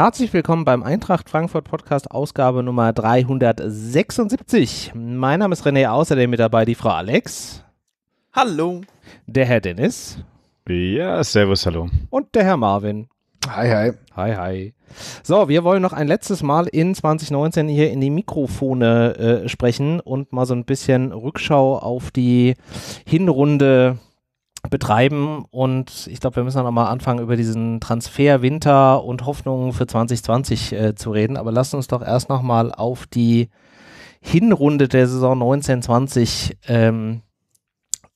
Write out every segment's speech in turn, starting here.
Herzlich willkommen beim Eintracht Frankfurt Podcast, Ausgabe Nummer 376. Mein Name ist René, außerdem mit dabei die Frau Alex. Hallo. Der Herr Dennis. Ja, servus, hallo. Und der Herr Marvin. Hi, hi. Hi, hi. So, wir wollen noch ein letztes Mal in 2019 hier in die Mikrofone äh, sprechen und mal so ein bisschen Rückschau auf die Hinrunde betreiben. Und ich glaube, wir müssen dann auch mal anfangen, über diesen Transferwinter und Hoffnungen für 2020 äh, zu reden. Aber lasst uns doch erst nochmal auf die Hinrunde der Saison 1920 ähm,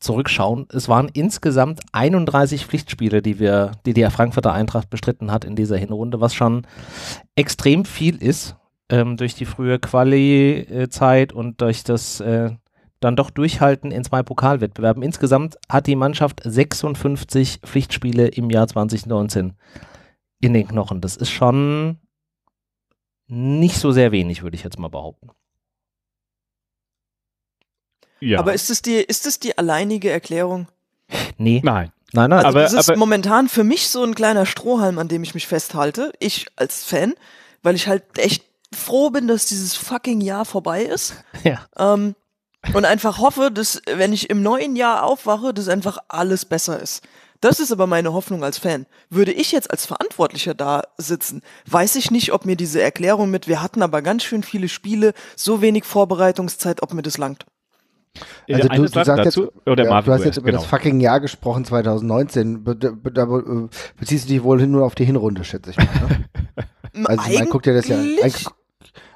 zurückschauen. Es waren insgesamt 31 Pflichtspiele, die wir, die die Frankfurter Eintracht bestritten hat in dieser Hinrunde, was schon extrem viel ist ähm, durch die frühe Quali-Zeit äh, und durch das äh, dann doch durchhalten in zwei Pokalwettbewerben. Insgesamt hat die Mannschaft 56 Pflichtspiele im Jahr 2019 in den Knochen. Das ist schon nicht so sehr wenig, würde ich jetzt mal behaupten. Ja. Aber ist es die, ist es die alleinige Erklärung? Nee. Nein. Nein, nein. Also aber, das ist aber, momentan für mich so ein kleiner Strohhalm, an dem ich mich festhalte. Ich als Fan, weil ich halt echt froh bin, dass dieses fucking Jahr vorbei ist. Ja. Ähm, und einfach hoffe, dass wenn ich im neuen Jahr aufwache, dass einfach alles besser ist. Das ist aber meine Hoffnung als Fan. Würde ich jetzt als Verantwortlicher da sitzen, weiß ich nicht, ob mir diese Erklärung mit, wir hatten aber ganz schön viele Spiele, so wenig Vorbereitungszeit, ob mir das langt. Also du, du, sagst jetzt, oder ja, du hast jetzt über genau. das fucking Jahr gesprochen, 2019. Da, da beziehst du dich wohl nur auf die Hinrunde, schätze ich mal. Ne? also, man guckt ja das ja.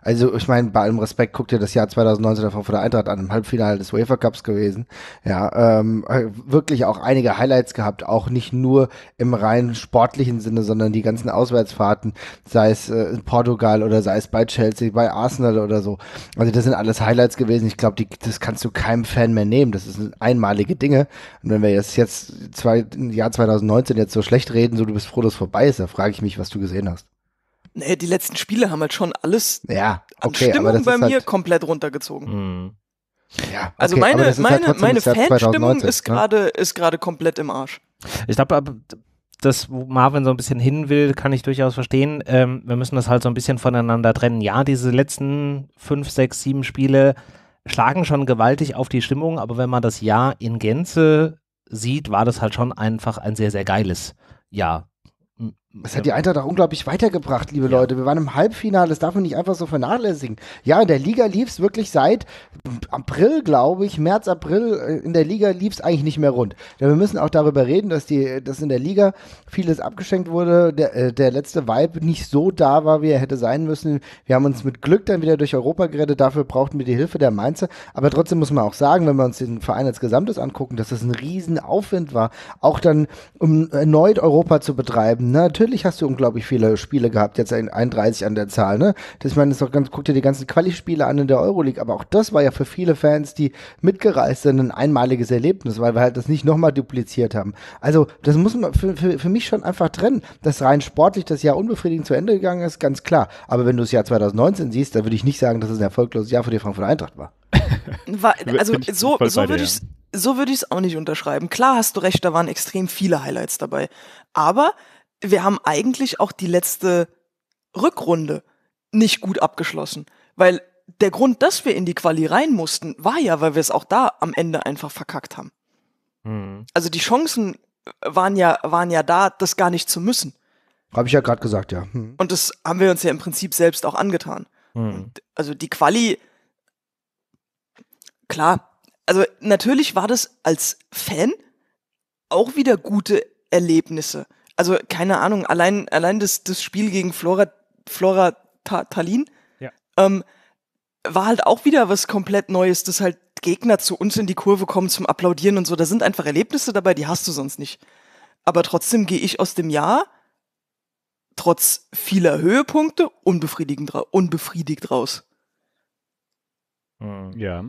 Also ich meine, bei allem Respekt, guck dir das Jahr 2019 davon vor der Eintracht an, im Halbfinale des UEFA Cups gewesen. Ja, ähm, äh, wirklich auch einige Highlights gehabt, auch nicht nur im rein sportlichen Sinne, sondern die ganzen Auswärtsfahrten, sei es äh, in Portugal oder sei es bei Chelsea, bei Arsenal oder so. Also das sind alles Highlights gewesen. Ich glaube, das kannst du keinem Fan mehr nehmen. Das sind einmalige Dinge. Und wenn wir jetzt, jetzt zwei, im Jahr 2019 jetzt so schlecht reden, so du bist froh, dass es vorbei ist, da frage ich mich, was du gesehen hast. Nee, die letzten Spiele haben halt schon alles ja, okay, Stimmung bei mir halt komplett runtergezogen. Mhm. Ja, also okay, also meine, meine, halt meine Fanstimmung ne? ist gerade ne? komplett im Arsch. Ich glaube, das, wo Marvin so ein bisschen hin will, kann ich durchaus verstehen. Ähm, wir müssen das halt so ein bisschen voneinander trennen. Ja, diese letzten fünf, sechs, sieben Spiele schlagen schon gewaltig auf die Stimmung, aber wenn man das Jahr in Gänze sieht, war das halt schon einfach ein sehr, sehr geiles Jahr. Das hat die Eintracht auch unglaublich weitergebracht, liebe ja. Leute. Wir waren im Halbfinale, das darf man nicht einfach so vernachlässigen. Ja, in der Liga lief es wirklich seit April, glaube ich, März, April, äh, in der Liga lief es eigentlich nicht mehr rund. Denn wir müssen auch darüber reden, dass, die, dass in der Liga vieles abgeschenkt wurde, der, äh, der letzte Vibe nicht so da war, wie er hätte sein müssen. Wir haben uns mit Glück dann wieder durch Europa gerettet, dafür brauchten wir die Hilfe der Mainzer. Aber trotzdem muss man auch sagen, wenn wir uns den Verein als Gesamtes angucken, dass das ein Riesenaufwind war, auch dann, um erneut Europa zu betreiben. Ne? natürlich hast du unglaublich viele Spiele gehabt, jetzt 31 an der Zahl, ne? Das, ich meine, ist doch ganz, guck dir die ganzen Quali-Spiele an in der Euroleague, aber auch das war ja für viele Fans, die mitgereist sind, ein einmaliges Erlebnis, weil wir halt das nicht nochmal dupliziert haben. Also, das muss man für, für, für mich schon einfach trennen, dass rein sportlich das Jahr unbefriedigend zu Ende gegangen ist, ganz klar. Aber wenn du das Jahr 2019 siehst, dann würde ich nicht sagen, dass es ein erfolgloses Jahr für die Frankfurter Eintracht war. war also, so, so würde ich so würde ich es auch nicht unterschreiben. Klar hast du recht, da waren extrem viele Highlights dabei. Aber wir haben eigentlich auch die letzte Rückrunde nicht gut abgeschlossen, weil der Grund, dass wir in die Quali rein mussten, war ja, weil wir es auch da am Ende einfach verkackt haben. Mhm. Also die Chancen waren ja, waren ja da, das gar nicht zu müssen. Habe ich ja gerade gesagt, ja. Mhm. Und das haben wir uns ja im Prinzip selbst auch angetan. Mhm. Also die Quali, klar, also natürlich war das als Fan auch wieder gute Erlebnisse also keine Ahnung, allein, allein das, das Spiel gegen Flora, Flora Ta Tallinn ja. ähm, war halt auch wieder was komplett Neues, dass halt Gegner zu uns in die Kurve kommen zum Applaudieren und so. Da sind einfach Erlebnisse dabei, die hast du sonst nicht. Aber trotzdem gehe ich aus dem Jahr trotz vieler Höhepunkte unbefriedigend, unbefriedigt raus. Ja.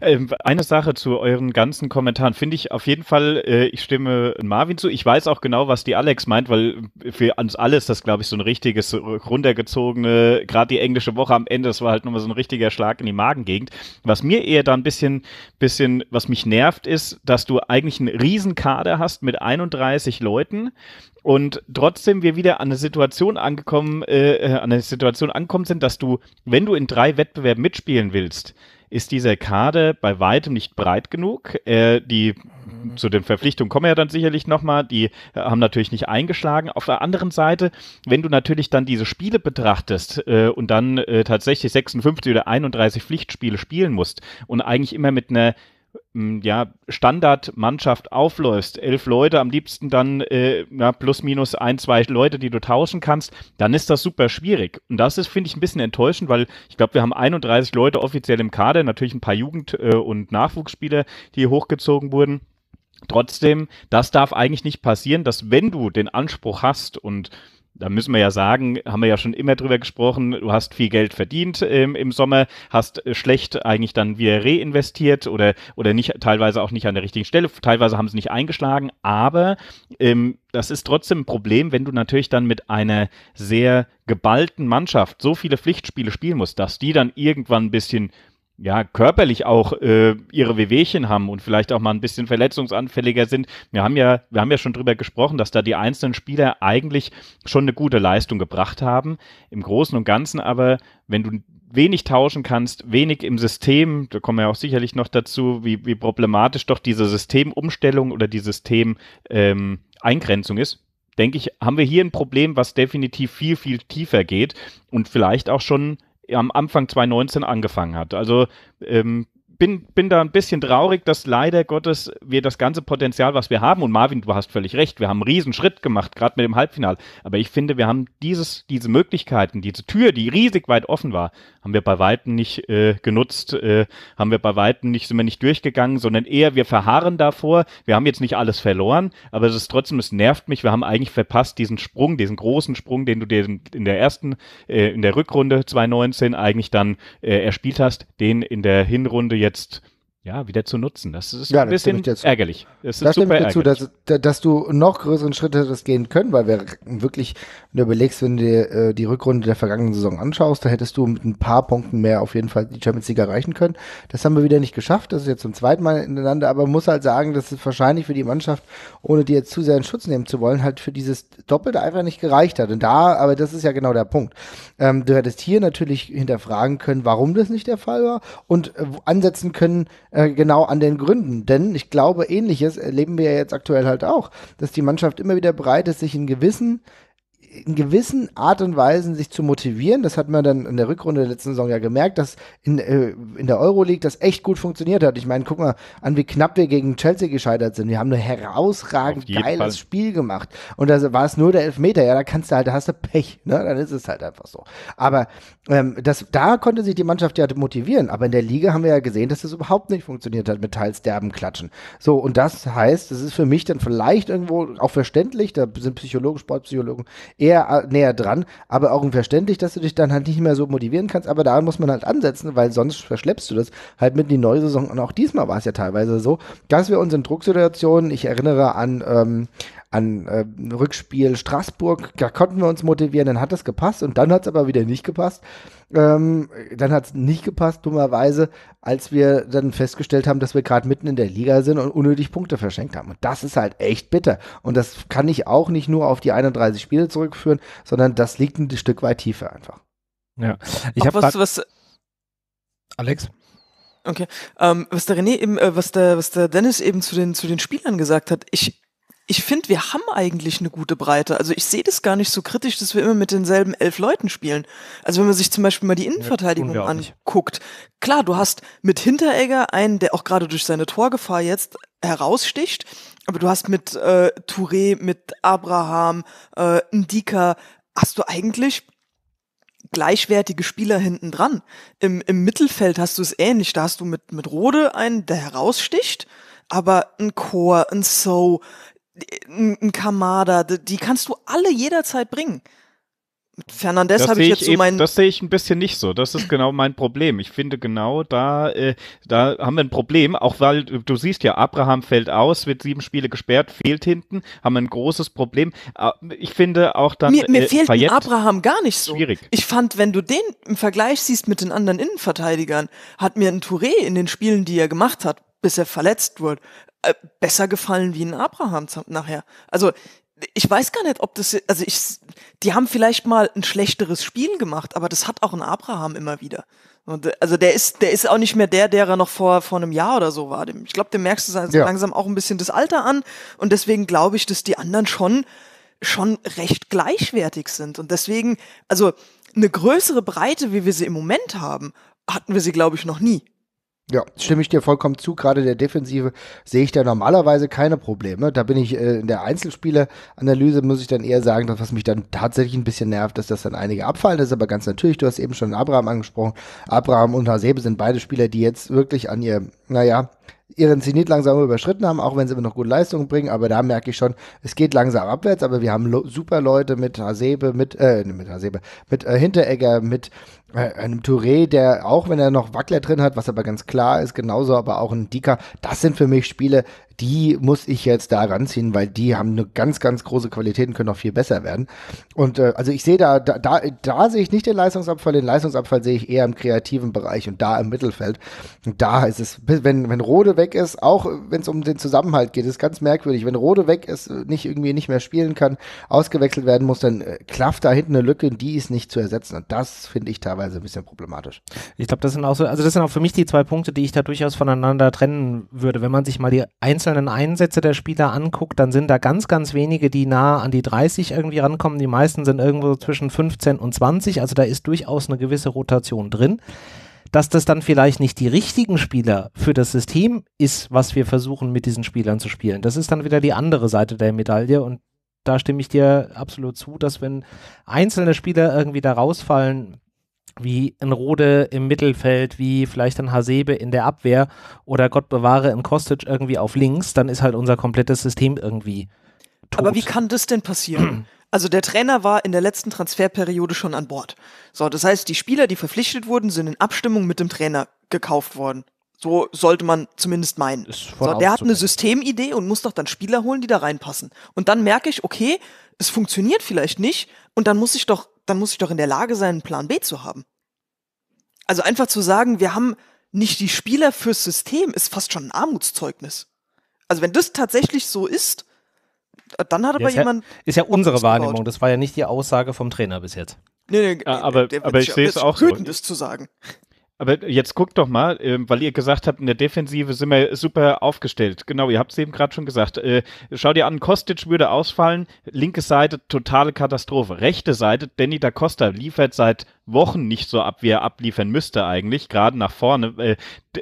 Ähm, eine Sache zu euren ganzen Kommentaren finde ich auf jeden Fall, äh, ich stimme Marvin zu. Ich weiß auch genau, was die Alex meint, weil für uns alles das, glaube ich, so ein richtiges äh, runtergezogene, gerade die englische Woche am Ende, das war halt nochmal so ein richtiger Schlag in die Magengegend. Was mir eher da ein bisschen, bisschen, was mich nervt, ist, dass du eigentlich einen Riesenkader hast mit 31 Leuten und trotzdem wir wieder an eine Situation angekommen, äh, äh, an eine Situation angekommen sind, dass du, wenn du in drei Wettbewerben mitspielen willst, ist dieser Kader bei weitem nicht breit genug. Äh, die mhm. zu den Verpflichtungen kommen ja dann sicherlich nochmal. Die äh, haben natürlich nicht eingeschlagen. Auf der anderen Seite, wenn du natürlich dann diese Spiele betrachtest äh, und dann äh, tatsächlich 56 oder 31 Pflichtspiele spielen musst und eigentlich immer mit einer ja, Standardmannschaft aufläufst, elf Leute, am liebsten dann äh, ja, plus minus ein, zwei Leute, die du tauschen kannst, dann ist das super schwierig. Und das ist, finde ich, ein bisschen enttäuschend, weil ich glaube, wir haben 31 Leute offiziell im Kader, natürlich ein paar Jugend- äh, und Nachwuchsspieler, die hochgezogen wurden. Trotzdem, das darf eigentlich nicht passieren, dass wenn du den Anspruch hast und da müssen wir ja sagen, haben wir ja schon immer drüber gesprochen, du hast viel Geld verdient ähm, im Sommer, hast äh, schlecht eigentlich dann wieder reinvestiert oder, oder nicht, teilweise auch nicht an der richtigen Stelle, teilweise haben sie nicht eingeschlagen, aber ähm, das ist trotzdem ein Problem, wenn du natürlich dann mit einer sehr geballten Mannschaft so viele Pflichtspiele spielen musst, dass die dann irgendwann ein bisschen ja, körperlich auch äh, ihre Wehwehchen haben und vielleicht auch mal ein bisschen verletzungsanfälliger sind. Wir haben ja, wir haben ja schon darüber gesprochen, dass da die einzelnen Spieler eigentlich schon eine gute Leistung gebracht haben. Im Großen und Ganzen aber, wenn du wenig tauschen kannst, wenig im System, da kommen wir auch sicherlich noch dazu, wie, wie problematisch doch diese Systemumstellung oder die Systemeingrenzung ähm, ist, denke ich, haben wir hier ein Problem, was definitiv viel, viel tiefer geht und vielleicht auch schon am Anfang 2019 angefangen hat. Also ähm, bin, bin da ein bisschen traurig, dass leider Gottes wir das ganze Potenzial, was wir haben, und Marvin, du hast völlig recht, wir haben einen riesen Schritt gemacht, gerade mit dem Halbfinale. Aber ich finde, wir haben dieses, diese Möglichkeiten, diese Tür, die riesig weit offen war, haben wir bei Weitem nicht äh, genutzt, äh, haben wir bei Weitem nicht, sind wir nicht durchgegangen, sondern eher wir verharren davor. Wir haben jetzt nicht alles verloren, aber es ist trotzdem, es nervt mich, wir haben eigentlich verpasst, diesen Sprung, diesen großen Sprung, den du dir in der ersten, äh, in der Rückrunde 2019 eigentlich dann äh, erspielt hast, den in der Hinrunde jetzt jetzt ja, wieder zu nutzen. Das ist ja, ein das bisschen ärgerlich. Das, ist das super ärgerlich. Zu, dass, dass, du noch größeren Schritte hättest gehen können, weil wir wirklich, wenn du überlegst, wenn du dir äh, die Rückrunde der vergangenen Saison anschaust, da hättest du mit ein paar Punkten mehr auf jeden Fall die Champions League erreichen können. Das haben wir wieder nicht geschafft. Das ist jetzt zum zweiten Mal ineinander, aber man muss halt sagen, dass es wahrscheinlich für die Mannschaft, ohne dir jetzt zu sehr in Schutz nehmen zu wollen, halt für dieses Doppelte einfach nicht gereicht hat. Und da, aber das ist ja genau der Punkt. Ähm, du hättest hier natürlich hinterfragen können, warum das nicht der Fall war und äh, ansetzen können, äh, genau an den Gründen. Denn ich glaube, ähnliches erleben wir ja jetzt aktuell halt auch, dass die Mannschaft immer wieder bereit ist, sich in gewissen in gewissen Art und Weisen sich zu motivieren. Das hat man dann in der Rückrunde der letzten Saison ja gemerkt, dass in, äh, in der Euroleague das echt gut funktioniert hat. Ich meine, guck mal an, wie knapp wir gegen Chelsea gescheitert sind. Wir haben ein herausragend geiles Fall. Spiel gemacht. Und da war es nur der Elfmeter. Ja, da kannst du halt, da hast du Pech. Ne? Dann ist es halt einfach so. Aber ähm, das, da konnte sich die Mannschaft ja motivieren. Aber in der Liga haben wir ja gesehen, dass das überhaupt nicht funktioniert hat mit teils derben Klatschen. So, und das heißt, das ist für mich dann vielleicht irgendwo auch verständlich, da sind Psychologen, Sportpsychologen eh eher äh, näher dran, aber auch verständlich, dass du dich dann halt nicht mehr so motivieren kannst. Aber da muss man halt ansetzen, weil sonst verschleppst du das halt mit in die neue Saison. Und auch diesmal war es ja teilweise so, dass wir uns in Drucksituationen, ich erinnere an ähm, an äh, Rückspiel Straßburg, da konnten wir uns motivieren, dann hat das gepasst und dann hat es aber wieder nicht gepasst. Ähm, dann hat es nicht gepasst, dummerweise, als wir dann festgestellt haben, dass wir gerade mitten in der Liga sind und unnötig Punkte verschenkt haben. Und das ist halt echt bitter. Und das kann ich auch nicht nur auf die 31 Spiele zurückführen, sondern das liegt ein Stück weit tiefer einfach. Ja, ich habe was, was. Alex? Okay. Ähm, was der René eben, äh, was der, was der Dennis eben zu den, zu den Spielern gesagt hat, ich ich finde, wir haben eigentlich eine gute Breite. Also ich sehe das gar nicht so kritisch, dass wir immer mit denselben elf Leuten spielen. Also wenn man sich zum Beispiel mal die Innenverteidigung ja, anguckt. Klar, du hast mit Hinteregger einen, der auch gerade durch seine Torgefahr jetzt heraussticht. Aber du hast mit äh, Touré, mit Abraham, äh, Ndika, hast du eigentlich gleichwertige Spieler hinten dran. Im, Im Mittelfeld hast du es ähnlich. Da hast du mit, mit Rode einen, der heraussticht aber ein Chor, ein So, ein Kamada, die kannst du alle jederzeit bringen. Mit Fernandes habe ich jetzt ich so eben, mein. Das sehe ich ein bisschen nicht so. Das ist genau mein Problem. Ich finde genau da, äh, da haben wir ein Problem, auch weil du siehst ja, Abraham fällt aus, wird sieben Spiele gesperrt, fehlt hinten, haben wir ein großes Problem. Ah, ich finde auch dann. Mir, mir äh, fehlt Fayette Abraham gar nicht so. Schwierig. Ich fand, wenn du den im Vergleich siehst mit den anderen Innenverteidigern, hat mir ein Touré in den Spielen, die er gemacht hat, bis er verletzt wird, äh, besser gefallen wie ein Abraham nachher. Also ich weiß gar nicht, ob das, also ich, die haben vielleicht mal ein schlechteres Spiel gemacht, aber das hat auch ein Abraham immer wieder. Und, also der ist, der ist auch nicht mehr der, der er noch vor, vor einem Jahr oder so war. Ich glaube, dem merkst du also ja. langsam auch ein bisschen das Alter an und deswegen glaube ich, dass die anderen schon, schon recht gleichwertig sind und deswegen, also eine größere Breite, wie wir sie im Moment haben, hatten wir sie, glaube ich, noch nie. Ja, stimme ich dir vollkommen zu. Gerade der Defensive sehe ich da normalerweise keine Probleme. Da bin ich äh, in der Einzelspieleranalyse, muss ich dann eher sagen, dass was mich dann tatsächlich ein bisschen nervt, dass das dann einige abfallen. Das ist aber ganz natürlich. Du hast eben schon Abraham angesprochen. Abraham und Hasebe sind beide Spieler, die jetzt wirklich an ihr, naja, ihren Zenit langsam überschritten haben, auch wenn sie immer noch gute Leistungen bringen, aber da merke ich schon, es geht langsam abwärts, aber wir haben super Leute mit Hasebe, mit, äh, mit Hasebe, mit äh, Hinteregger, mit äh, einem Touré, der auch wenn er noch Wackler drin hat, was aber ganz klar ist, genauso aber auch ein Dicker, das sind für mich Spiele, die muss ich jetzt da ranziehen, weil die haben eine ganz, ganz große Qualität und können noch viel besser werden. Und äh, also ich sehe da, da, da, da sehe ich nicht den Leistungsabfall, den Leistungsabfall sehe ich eher im kreativen Bereich und da im Mittelfeld. Und da ist es, wenn, wenn Rode weg ist, auch wenn es um den Zusammenhalt geht, ist ganz merkwürdig. Wenn Rode weg ist, nicht irgendwie nicht mehr spielen kann, ausgewechselt werden muss, dann äh, klafft da hinten eine Lücke und die ist nicht zu ersetzen. Und das finde ich teilweise teilweise ein bisschen problematisch. Ich glaube, das sind auch so, also das sind auch für mich die zwei Punkte, die ich da durchaus voneinander trennen würde. Wenn man sich mal die einzelnen Einsätze der Spieler anguckt, dann sind da ganz, ganz wenige, die nah an die 30 irgendwie rankommen. Die meisten sind irgendwo zwischen 15 und 20, also da ist durchaus eine gewisse Rotation drin dass das dann vielleicht nicht die richtigen Spieler für das System ist, was wir versuchen mit diesen Spielern zu spielen. Das ist dann wieder die andere Seite der Medaille und da stimme ich dir absolut zu, dass wenn einzelne Spieler irgendwie da rausfallen, wie ein Rode im Mittelfeld, wie vielleicht ein Hasebe in der Abwehr oder Gott bewahre ein Kostic irgendwie auf links, dann ist halt unser komplettes System irgendwie tot. Aber wie kann das denn passieren? Also der Trainer war in der letzten Transferperiode schon an Bord. So, das heißt, die Spieler, die verpflichtet wurden, sind in Abstimmung mit dem Trainer gekauft worden. So sollte man zumindest meinen. So, der hat eine Systemidee und muss doch dann Spieler holen, die da reinpassen. Und dann merke ich, okay, es funktioniert vielleicht nicht und dann muss ich doch dann muss ich doch in der Lage sein, einen Plan B zu haben. Also einfach zu sagen, wir haben nicht die Spieler fürs System, ist fast schon ein Armutszeugnis. Also wenn das tatsächlich so ist, dann hat ja, aber ist jemand. Ja, ist ja unsere Wahrnehmung, gebaut. das war ja nicht die Aussage vom Trainer bis jetzt. Nee, nee, ah, aber, der, der aber ich sehe es auch so. ist zu sagen. Aber jetzt guckt doch mal, ähm, weil ihr gesagt habt, in der Defensive sind wir super aufgestellt. Genau, ihr habt es eben gerade schon gesagt. Äh, schau dir an, Kostic würde ausfallen, linke Seite totale Katastrophe. Rechte Seite, Danny da Costa liefert seit Wochen nicht so ab, wie er abliefern müsste eigentlich, gerade nach vorne. Äh,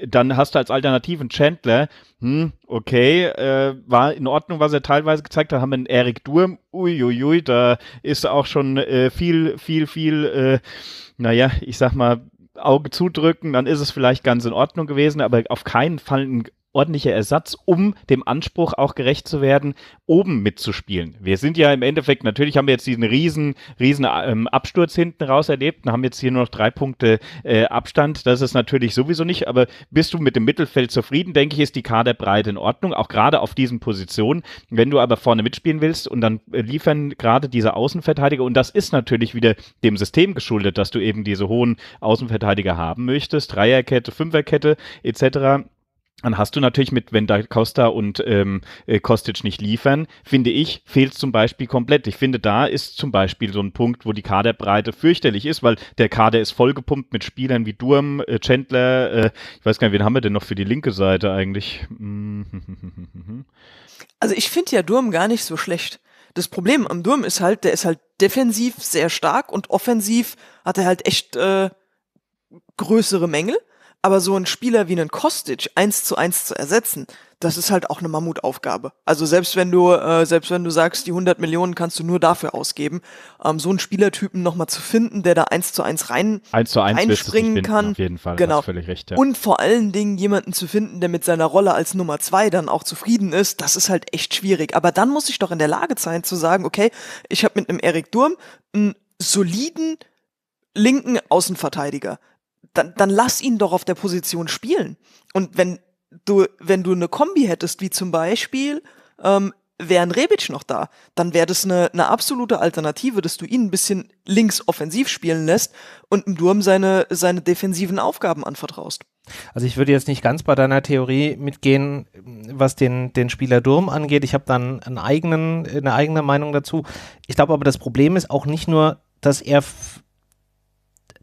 dann hast du als Alternativen Chandler, hm, okay, äh, war in Ordnung, was er teilweise gezeigt hat. Haben wir einen Eric Durm, uiuiui, da ist auch schon äh, viel, viel, viel, äh, naja, ich sag mal, Auge zudrücken, dann ist es vielleicht ganz in Ordnung gewesen, aber auf keinen Fall ein ordentlicher Ersatz, um dem Anspruch auch gerecht zu werden, oben mitzuspielen. Wir sind ja im Endeffekt, natürlich haben wir jetzt diesen riesen, riesen ähm, Absturz hinten raus erlebt und haben jetzt hier nur noch drei Punkte äh, Abstand. Das ist natürlich sowieso nicht, aber bist du mit dem Mittelfeld zufrieden, denke ich, ist die Kaderbreite in Ordnung, auch gerade auf diesen Positionen. Wenn du aber vorne mitspielen willst und dann äh, liefern gerade diese Außenverteidiger, und das ist natürlich wieder dem System geschuldet, dass du eben diese hohen Außenverteidiger haben möchtest, Dreierkette, Fünferkette etc dann hast du natürlich mit, wenn da Costa und ähm, äh, Kostic nicht liefern, finde ich, fehlt es zum Beispiel komplett. Ich finde, da ist zum Beispiel so ein Punkt, wo die Kaderbreite fürchterlich ist, weil der Kader ist vollgepumpt mit Spielern wie Durm, äh, Chandler, äh, ich weiß gar nicht, wen haben wir denn noch für die linke Seite eigentlich? Mhm. Also ich finde ja Durm gar nicht so schlecht. Das Problem am Durm ist halt, der ist halt defensiv sehr stark und offensiv hat er halt echt äh, größere Mängel. Aber so einen Spieler wie einen Kostic eins zu eins zu ersetzen, das ist halt auch eine Mammutaufgabe. Also selbst wenn du, äh, selbst wenn du sagst, die 100 Millionen kannst du nur dafür ausgeben, ähm, so einen Spielertypen nochmal zu finden, der da eins zu eins rein, eins zu eins einspringen finden, kann. Auf jeden Fall, genau. völlig recht. Ja. Und vor allen Dingen jemanden zu finden, der mit seiner Rolle als Nummer zwei dann auch zufrieden ist, das ist halt echt schwierig. Aber dann muss ich doch in der Lage sein zu sagen, okay, ich habe mit einem Erik Durm einen soliden linken Außenverteidiger, dann, dann lass ihn doch auf der Position spielen. Und wenn du, wenn du eine Kombi hättest, wie zum Beispiel, ähm, wäre ein Rebic noch da, dann wäre das eine, eine absolute Alternative, dass du ihn ein bisschen links offensiv spielen lässt und im Durm seine, seine defensiven Aufgaben anvertraust. Also ich würde jetzt nicht ganz bei deiner Theorie mitgehen, was den, den Spieler Durm angeht. Ich habe dann einen eigenen, eine eigene Meinung dazu. Ich glaube aber, das Problem ist auch nicht nur, dass er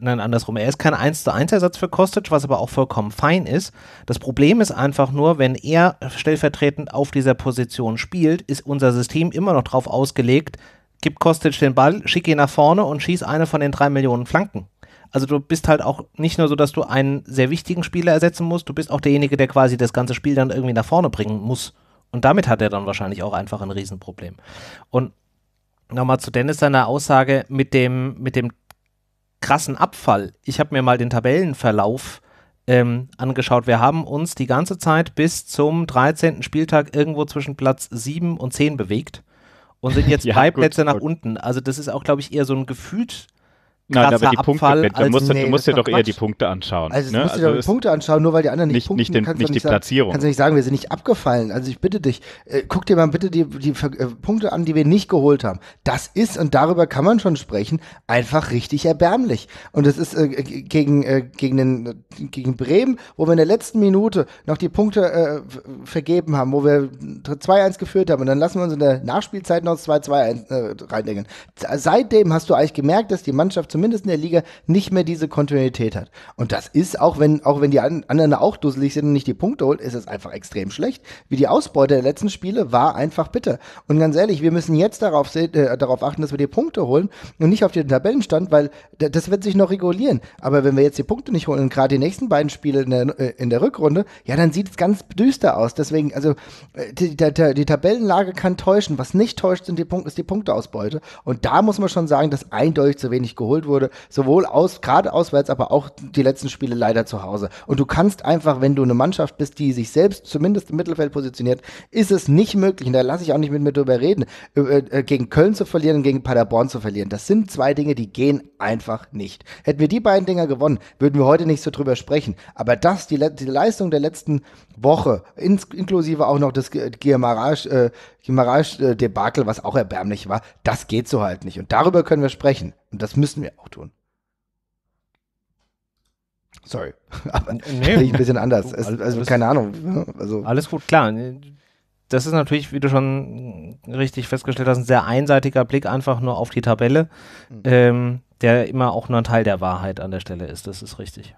nein, andersrum. Er ist kein 1 zu 1 Ersatz für Kostic, was aber auch vollkommen fein ist. Das Problem ist einfach nur, wenn er stellvertretend auf dieser Position spielt, ist unser System immer noch darauf ausgelegt, gib Kostic den Ball, schick ihn nach vorne und schieß eine von den drei Millionen Flanken. Also du bist halt auch nicht nur so, dass du einen sehr wichtigen Spieler ersetzen musst, du bist auch derjenige, der quasi das ganze Spiel dann irgendwie nach vorne bringen muss. Und damit hat er dann wahrscheinlich auch einfach ein Riesenproblem. Und nochmal zu Dennis seiner Aussage mit dem, mit dem krassen Abfall. Ich habe mir mal den Tabellenverlauf ähm, angeschaut. Wir haben uns die ganze Zeit bis zum 13. Spieltag irgendwo zwischen Platz 7 und 10 bewegt und sind jetzt ja, drei gut, Plätze nach unten. Also das ist auch, glaube ich, eher so ein gefühlt Nein, aber die Abfall Punkte, du musst, nee, du musst dir doch Quatsch. eher die Punkte anschauen. Also, ne? musst also dir doch die Punkte anschauen, nur weil die anderen nicht, nicht punkten, nicht, den, kannst nicht du nicht die sagen, Kannst du nicht sagen, wir sind nicht abgefallen. Also ich bitte dich, äh, guck dir mal bitte die, die äh, Punkte an, die wir nicht geholt haben. Das ist, und darüber kann man schon sprechen, einfach richtig erbärmlich. Und das ist äh, gegen, äh, gegen, den, gegen Bremen, wo wir in der letzten Minute noch die Punkte äh, vergeben haben, wo wir 2-1 geführt haben und dann lassen wir uns in der Nachspielzeit noch 2-2 äh, reindenken. Seitdem hast du eigentlich gemerkt, dass die Mannschaft zumindest zumindest in der Liga nicht mehr diese Kontinuität hat. Und das ist, auch wenn, auch wenn die anderen auch dusselig sind und nicht die Punkte holt, ist es einfach extrem schlecht. Wie die Ausbeute der letzten Spiele war einfach bitter. Und ganz ehrlich, wir müssen jetzt darauf, äh, darauf achten, dass wir die Punkte holen und nicht auf den Tabellenstand, weil das wird sich noch regulieren. Aber wenn wir jetzt die Punkte nicht holen und gerade die nächsten beiden Spiele in der, äh, in der Rückrunde, ja, dann sieht es ganz düster aus. Deswegen, also äh, die, die, die Tabellenlage kann täuschen. Was nicht täuscht, sind die Punkte, ist die Punkteausbeute. Und da muss man schon sagen, dass eindeutig zu wenig geholt geholt wurde, sowohl aus, gerade auswärts, aber auch die letzten Spiele leider zu Hause. Und du kannst einfach, wenn du eine Mannschaft bist, die sich selbst zumindest im Mittelfeld positioniert, ist es nicht möglich, und da lasse ich auch nicht mit mir drüber reden, äh, äh, gegen Köln zu verlieren und gegen Paderborn zu verlieren. Das sind zwei Dinge, die gehen einfach nicht. Hätten wir die beiden Dinger gewonnen, würden wir heute nicht so drüber sprechen. Aber das, die, die Leistung der letzten Woche, inklusive auch noch das Giamarage-Debakel, äh, äh was auch erbärmlich war, das geht so halt nicht. Und darüber können wir sprechen. Und das müssen wir auch tun. Sorry, aber nee. ein bisschen anders. Es, also alles, keine Ahnung. Ne? Also. Alles gut, klar. Das ist natürlich, wie du schon richtig festgestellt hast, ein sehr einseitiger Blick einfach nur auf die Tabelle, mhm. ähm, der immer auch nur ein Teil der Wahrheit an der Stelle ist. Das ist richtig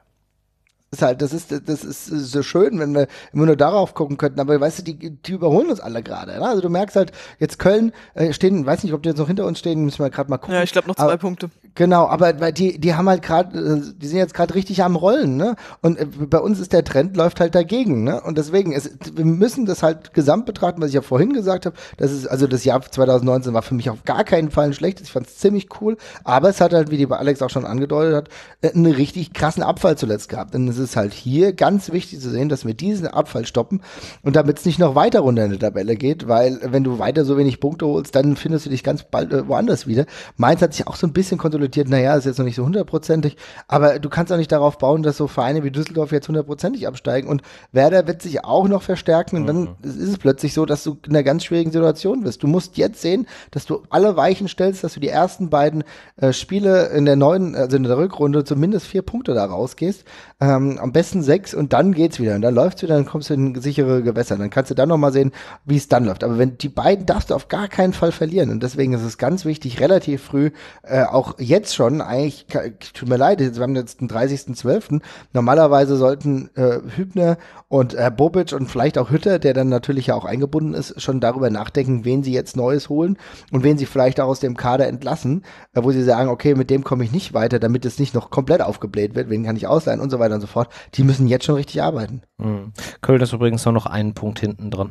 ist halt, das ist, das ist so schön, wenn wir immer nur darauf gucken könnten. Aber weißt du, die, die überholen uns alle gerade. Ne? Also du merkst halt, jetzt Köln äh, stehen, weiß nicht, ob die jetzt noch hinter uns stehen, müssen wir gerade mal gucken. Ja, ich glaube noch zwei aber, Punkte. Genau, aber weil die, die haben halt gerade, äh, die sind jetzt gerade richtig am Rollen, ne? Und äh, bei uns ist der Trend, läuft halt dagegen, ne? Und deswegen, es, wir müssen das halt gesamt betrachten, was ich ja vorhin gesagt habe. Das ist, also das Jahr 2019 war für mich auf gar keinen Fall ein schlechtes. Ich fand es ziemlich cool. Aber es hat halt, wie die Alex auch schon angedeutet hat, äh, einen richtig krassen Abfall zuletzt gehabt. Denn es ist es halt hier ganz wichtig zu sehen, dass wir diesen Abfall stoppen und damit es nicht noch weiter runter in der Tabelle geht, weil äh, wenn du weiter so wenig Punkte holst, dann findest du dich ganz bald äh, woanders wieder. Mainz hat sich auch so ein bisschen konsolidiert, naja, ist jetzt noch nicht so hundertprozentig, aber du kannst auch nicht darauf bauen, dass so Vereine wie Düsseldorf jetzt hundertprozentig absteigen und Werder wird sich auch noch verstärken und dann ist es plötzlich so, dass du in einer ganz schwierigen Situation bist. Du musst jetzt sehen, dass du alle Weichen stellst, dass du die ersten beiden äh, Spiele in der neuen, also in der Rückrunde zumindest vier Punkte da rausgehst. Ähm, am besten sechs und dann geht's wieder. Und dann läuft's wieder, dann kommst du in sichere Gewässer. Dann kannst du dann nochmal sehen, wie es dann läuft. Aber wenn die beiden darfst du auf gar keinen Fall verlieren. Und deswegen ist es ganz wichtig, relativ früh, äh, auch jetzt schon, eigentlich, tut mir leid, wir haben jetzt den 30.12. Normalerweise sollten äh, Hübner und äh, Bobic und vielleicht auch Hütter, der dann natürlich ja auch eingebunden ist, schon darüber nachdenken, wen sie jetzt Neues holen und wen sie vielleicht auch aus dem Kader entlassen, äh, wo sie sagen, okay, mit dem komme ich nicht weiter, damit es nicht noch komplett aufgebläht wird, wen kann ich ausleihen und so weiter weiter und so fort, die müssen jetzt schon richtig arbeiten. Mhm. Köln ist übrigens nur noch einen Punkt hinten dran.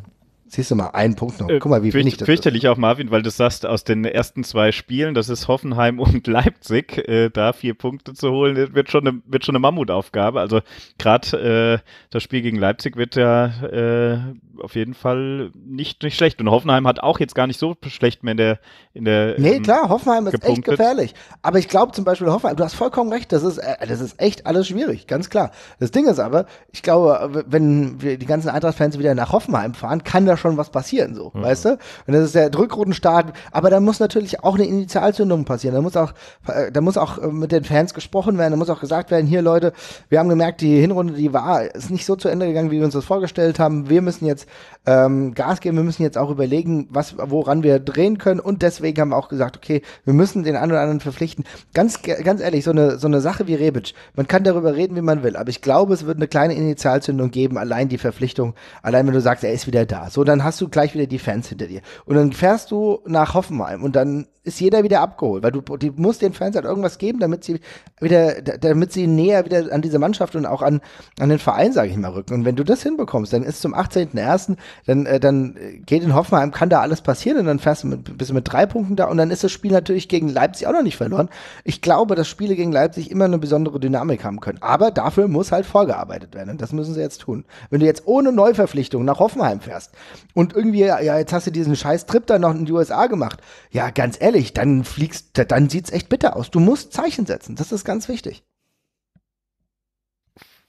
Siehst du mal, einen Punkt noch. Äh, Guck mal, wie wenig das Fürchterlich ist. auch, Marvin, weil du sagst, aus den ersten zwei Spielen, das ist Hoffenheim und Leipzig, äh, da vier Punkte zu holen, äh, wird schon eine, wird schon eine Mammutaufgabe. Also gerade äh, das Spiel gegen Leipzig wird ja äh, auf jeden Fall nicht, nicht schlecht. Und Hoffenheim hat auch jetzt gar nicht so schlecht mehr in der in der Nee, ähm, klar, Hoffenheim ist gepunktet. echt gefährlich. Aber ich glaube zum Beispiel, Hoffenheim, du hast vollkommen recht, das ist, äh, das ist echt alles schwierig, ganz klar. Das Ding ist aber, ich glaube, wenn die ganzen Eintracht-Fans wieder nach Hoffenheim fahren, kann das schon was passieren, so, mhm. weißt du? Und das ist der Rückrundenstart, aber da muss natürlich auch eine Initialzündung passieren. Da muss auch, äh, da muss auch äh, mit den Fans gesprochen werden, da muss auch gesagt werden, hier Leute, wir haben gemerkt, die Hinrunde, die war, ist nicht so zu Ende gegangen, wie wir uns das vorgestellt haben. Wir müssen jetzt ähm, Gas geben. Wir müssen jetzt auch überlegen, was, woran wir drehen können. Und deswegen haben wir auch gesagt, okay, wir müssen den einen oder anderen verpflichten. Ganz, ganz ehrlich, so eine, so eine Sache wie Rebic, man kann darüber reden, wie man will. Aber ich glaube, es wird eine kleine Initialzündung geben, allein die Verpflichtung, allein wenn du sagst, er ist wieder da. So, dann hast du gleich wieder die Fans hinter dir. Und dann fährst du nach Hoffenheim und dann ist jeder wieder abgeholt, weil du die musst den Fans halt irgendwas geben, damit sie wieder, damit sie näher wieder an diese Mannschaft und auch an, an den Verein, sage ich mal, rücken. Und wenn du das hinbekommst, dann ist zum 18.01 dann, äh, dann geht in Hoffenheim, kann da alles passieren und dann fährst du mit, bist du mit drei Punkten da und dann ist das Spiel natürlich gegen Leipzig auch noch nicht verloren. Ich glaube, dass Spiele gegen Leipzig immer eine besondere Dynamik haben können. Aber dafür muss halt vorgearbeitet werden und das müssen sie jetzt tun. Wenn du jetzt ohne Neuverpflichtung nach Hoffenheim fährst und irgendwie, ja, jetzt hast du diesen scheiß Trip da noch in die USA gemacht. Ja, ganz ehrlich, dann fliegst, dann sieht es echt bitter aus. Du musst Zeichen setzen. Das ist ganz wichtig.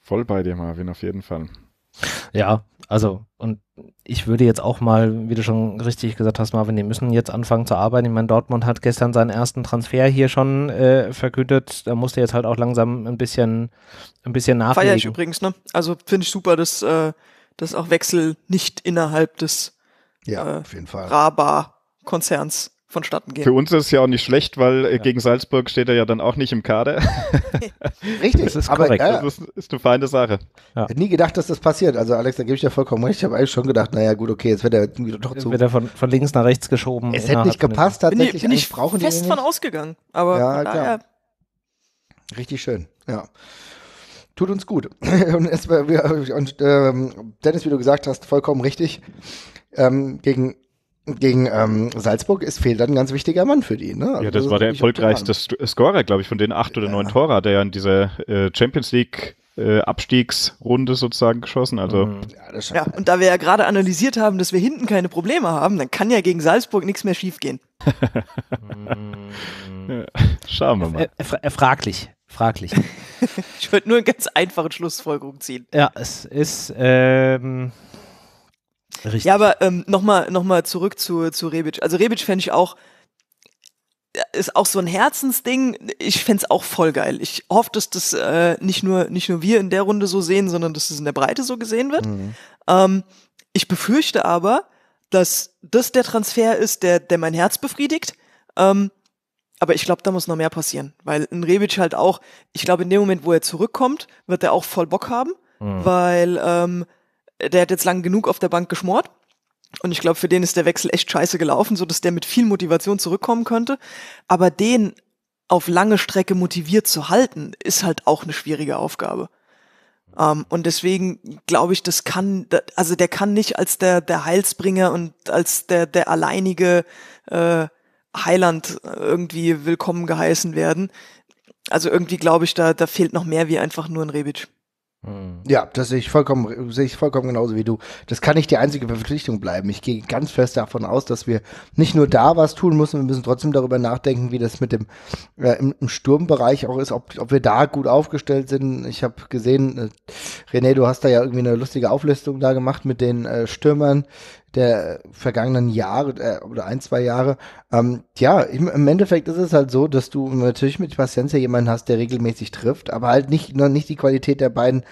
Voll bei dir, Marvin, auf jeden Fall. Ja, also, und ich würde jetzt auch mal, wie du schon richtig gesagt hast, Marvin, die müssen jetzt anfangen zu arbeiten. Ich meine, Dortmund hat gestern seinen ersten Transfer hier schon äh, verkündet. Da musste jetzt halt auch langsam ein bisschen, ein bisschen nachlegen. Feier ich übrigens, ne? Also finde ich super, dass, äh, dass auch Wechsel nicht innerhalb des ja, äh, Raba-Konzerns vonstatten gehen. Für uns ist es ja auch nicht schlecht, weil äh, ja. gegen Salzburg steht er ja dann auch nicht im Kader. Richtig, das ist aber korrekt. Ja, das ist, ist, eine feine Sache. Ja. Ich hätte nie gedacht, dass das passiert. Also Alex, da gebe ich dir vollkommen recht. Ich habe eigentlich schon gedacht, naja gut, okay, jetzt wird er wieder doch zu. Wird er von, von links nach rechts geschoben. Es hätte nicht gepasst tatsächlich. Bin ich, bin ich brauchen fest die von ausgegangen. Aber ja, klar. Richtig schön, ja tut uns gut. und, es, äh, und ähm, Dennis, wie du gesagt hast, vollkommen richtig. Ähm, gegen gegen ähm, Salzburg ist fehlt dann ein ganz wichtiger Mann für die. Ne? Also ja, das, das war der erfolgreichste äh, Scorer, glaube ich, von den acht oder ja. neun Torer, der ja in dieser äh, Champions League äh, Abstiegsrunde sozusagen geschossen. Also mhm. ja, das ja, und da wir ja gerade analysiert haben, dass wir hinten keine Probleme haben, dann kann ja gegen Salzburg nichts mehr schiefgehen. Schauen wir mal. Er, er, fraglich, fraglich. ich würde nur eine ganz einfache Schlussfolgerung ziehen. Ja, es ist. Ähm Richtig. Ja, aber ähm, nochmal noch mal zurück zu, zu Rebic. Also Rebic fände ich auch, äh, ist auch so ein Herzensding. Ich fände es auch voll geil. Ich hoffe, dass das äh, nicht, nur, nicht nur wir in der Runde so sehen, sondern dass es das in der Breite so gesehen wird. Mhm. Ähm, ich befürchte aber, dass das der Transfer ist, der, der mein Herz befriedigt. Ähm, aber ich glaube, da muss noch mehr passieren, weil ein Rebic halt auch, ich glaube, in dem Moment, wo er zurückkommt, wird er auch voll Bock haben, mhm. weil ähm, der hat jetzt lang genug auf der Bank geschmort. Und ich glaube, für den ist der Wechsel echt scheiße gelaufen, so dass der mit viel Motivation zurückkommen könnte. Aber den auf lange Strecke motiviert zu halten, ist halt auch eine schwierige Aufgabe. Um, ähm, und deswegen glaube ich, das kann, also der kann nicht als der, der Heilsbringer und als der, der alleinige äh, Heiland irgendwie willkommen geheißen werden. Also irgendwie glaube ich, da, da fehlt noch mehr wie einfach nur ein Rebic. Mhm. Ja, das sehe ich vollkommen, sehe ich vollkommen genauso wie du. Das kann nicht die einzige Verpflichtung bleiben. Ich gehe ganz fest davon aus, dass wir nicht nur da was tun müssen, wir müssen trotzdem darüber nachdenken, wie das mit dem äh, im, im, Sturmbereich auch ist, ob, ob wir da gut aufgestellt sind. Ich habe gesehen, äh, René, du hast da ja irgendwie eine lustige Auflistung da gemacht mit den äh, Stürmern, der vergangenen Jahre äh, oder ein, zwei Jahre. Ähm, ja, im, im, Endeffekt ist es halt so, dass du natürlich mit Paciencia jemanden hast, der regelmäßig trifft, aber halt nicht, noch nicht die Qualität der beiden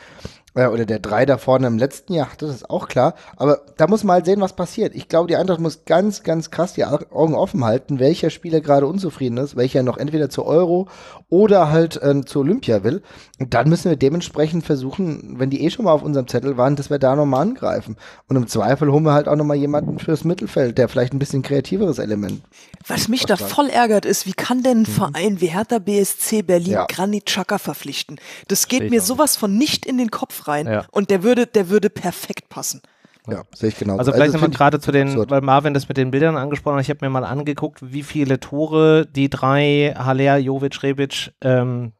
äh, oder der drei da vorne im letzten Jahr, das ist auch klar. Aber da muss man halt sehen, was passiert. Ich glaube, die Eintracht muss ganz, ganz krass die Augen offen halten, welcher Spieler gerade unzufrieden ist, welcher noch entweder zur Euro oder halt ähm, zu Olympia will. Und dann müssen wir dementsprechend versuchen, wenn die eh schon mal auf unserem Zettel waren, dass wir da nochmal angreifen. Und im Zweifel holen wir halt auch nochmal jemanden fürs Mittelfeld, der vielleicht ein bisschen kreativeres Element. Was mich da voll ärgert ist, wie kann denn ein mhm. Verein wie Hertha BSC Berlin ja. Granit Xhaka verpflichten? Das geht Steht mir sowas von nicht in den Kopf rein. Ja. Und der würde, der würde perfekt passen. Ja, sehe ich genau. Also vielleicht also nochmal gerade zu den, absurd. weil Marvin das mit den Bildern angesprochen hat, ich habe mir mal angeguckt, wie viele Tore die drei Haller, Jovic, Rebic ähm,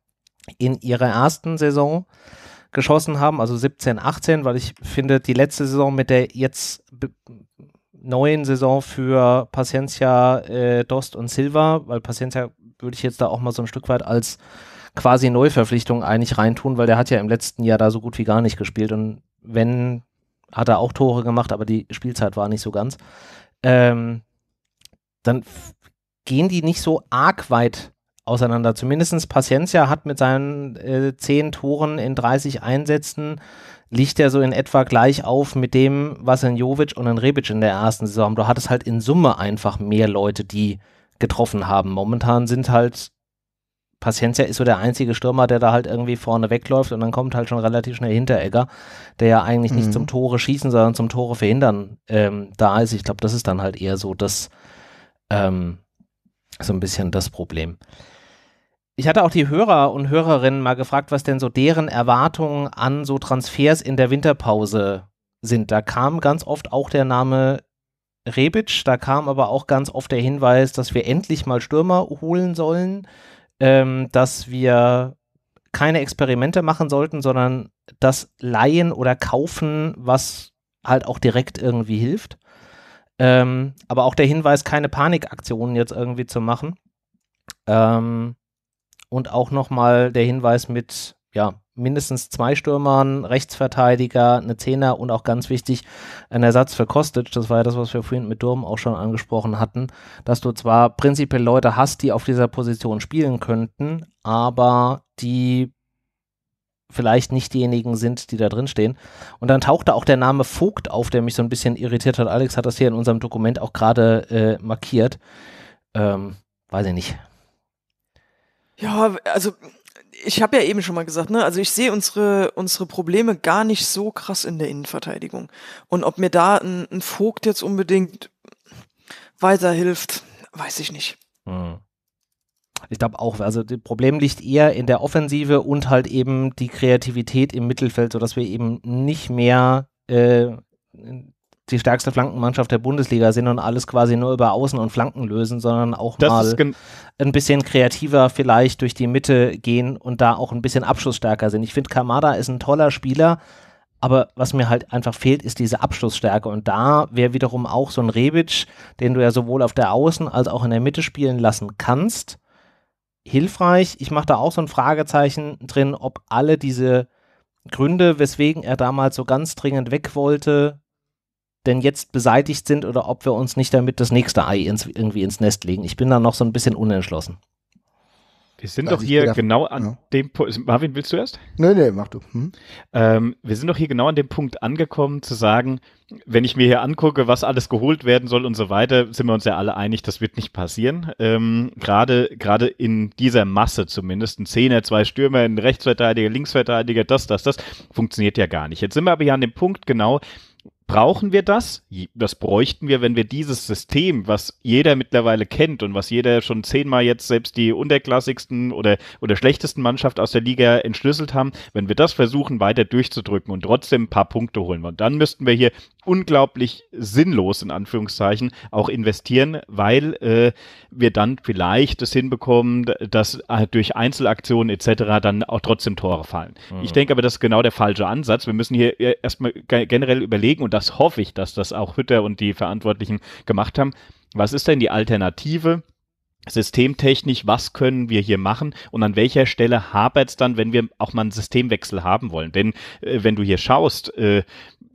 in ihrer ersten Saison geschossen haben, also 17, 18, weil ich finde, die letzte Saison mit der jetzt neuen Saison für Paciencia, äh, Dost und Silva, weil Paciencia würde ich jetzt da auch mal so ein Stück weit als quasi Neuverpflichtung eigentlich reintun, weil der hat ja im letzten Jahr da so gut wie gar nicht gespielt und wenn, hat er auch Tore gemacht, aber die Spielzeit war nicht so ganz. Ähm, dann gehen die nicht so arg weit auseinander. Zumindest Paciencia hat mit seinen äh, 10 Toren in 30 Einsätzen, liegt er so in etwa gleich auf mit dem, was in Jovic und in Rebic in der ersten Saison. Du hattest halt in Summe einfach mehr Leute, die getroffen haben. Momentan sind halt Paciencia ist so der einzige Stürmer, der da halt irgendwie vorne wegläuft und dann kommt halt schon relativ schnell Hinteregger, der ja eigentlich mhm. nicht zum Tore schießen, sondern zum Tore verhindern ähm, da ist. Ich glaube, das ist dann halt eher so das, ähm, so ein bisschen das Problem. Ich hatte auch die Hörer und Hörerinnen mal gefragt, was denn so deren Erwartungen an so Transfers in der Winterpause sind. Da kam ganz oft auch der Name Rebic, da kam aber auch ganz oft der Hinweis, dass wir endlich mal Stürmer holen sollen ähm, dass wir keine Experimente machen sollten, sondern das leihen oder kaufen, was halt auch direkt irgendwie hilft. Ähm, aber auch der Hinweis, keine Panikaktionen jetzt irgendwie zu machen. Ähm, und auch nochmal der Hinweis mit, ja, mindestens zwei Stürmern, Rechtsverteidiger, eine Zehner und auch ganz wichtig, ein Ersatz für Kostic. Das war ja das, was wir vorhin mit Durm auch schon angesprochen hatten, dass du zwar prinzipiell Leute hast, die auf dieser Position spielen könnten, aber die vielleicht nicht diejenigen sind, die da drin stehen. Und dann tauchte auch der Name Vogt auf, der mich so ein bisschen irritiert hat. Alex hat das hier in unserem Dokument auch gerade äh, markiert. Ähm, weiß ich nicht. Ja, also ich habe ja eben schon mal gesagt, ne, also ich sehe unsere, unsere Probleme gar nicht so krass in der Innenverteidigung. Und ob mir da ein, ein Vogt jetzt unbedingt weiterhilft, weiß ich nicht. Hm. Ich glaube auch, also das Problem liegt eher in der Offensive und halt eben die Kreativität im Mittelfeld, sodass wir eben nicht mehr äh, die stärkste Flankenmannschaft der Bundesliga sind und alles quasi nur über Außen und Flanken lösen, sondern auch das mal ein bisschen kreativer vielleicht durch die Mitte gehen und da auch ein bisschen abschlussstärker sind. Ich finde, Kamada ist ein toller Spieler, aber was mir halt einfach fehlt, ist diese Abschlussstärke. Und da wäre wiederum auch so ein Rebic, den du ja sowohl auf der Außen- als auch in der Mitte spielen lassen kannst, hilfreich. Ich mache da auch so ein Fragezeichen drin, ob alle diese Gründe, weswegen er damals so ganz dringend weg wollte, denn jetzt beseitigt sind oder ob wir uns nicht damit das nächste Ei ins, irgendwie ins Nest legen. Ich bin da noch so ein bisschen unentschlossen. Wir sind Weiß also doch hier genau an ja. dem Punkt. Marvin, willst du erst? Nee, nee, mach du. Hm. Ähm, wir sind doch hier genau an dem Punkt angekommen, zu sagen, wenn ich mir hier angucke, was alles geholt werden soll und so weiter, sind wir uns ja alle einig, das wird nicht passieren. Ähm, gerade, gerade in dieser Masse zumindest, ein Zehner, zwei Stürmer, ein Rechtsverteidiger, Linksverteidiger, das, das, das, funktioniert ja gar nicht. Jetzt sind wir aber hier an dem Punkt genau, Brauchen wir das? Das bräuchten wir, wenn wir dieses System, was jeder mittlerweile kennt und was jeder schon zehnmal jetzt selbst die unterklassigsten oder, oder schlechtesten Mannschaft aus der Liga entschlüsselt haben, wenn wir das versuchen weiter durchzudrücken und trotzdem ein paar Punkte holen wollen, dann müssten wir hier unglaublich sinnlos in Anführungszeichen auch investieren, weil äh, wir dann vielleicht es hinbekommen, dass äh, durch Einzelaktionen etc. dann auch trotzdem Tore fallen. Mhm. Ich denke aber, das ist genau der falsche Ansatz. Wir müssen hier äh, erstmal generell überlegen und das das hoffe ich, dass das auch Hütter und die Verantwortlichen gemacht haben. Was ist denn die Alternative? Systemtechnisch, was können wir hier machen und an welcher Stelle hapert es dann, wenn wir auch mal einen Systemwechsel haben wollen? Denn äh, wenn du hier schaust, äh,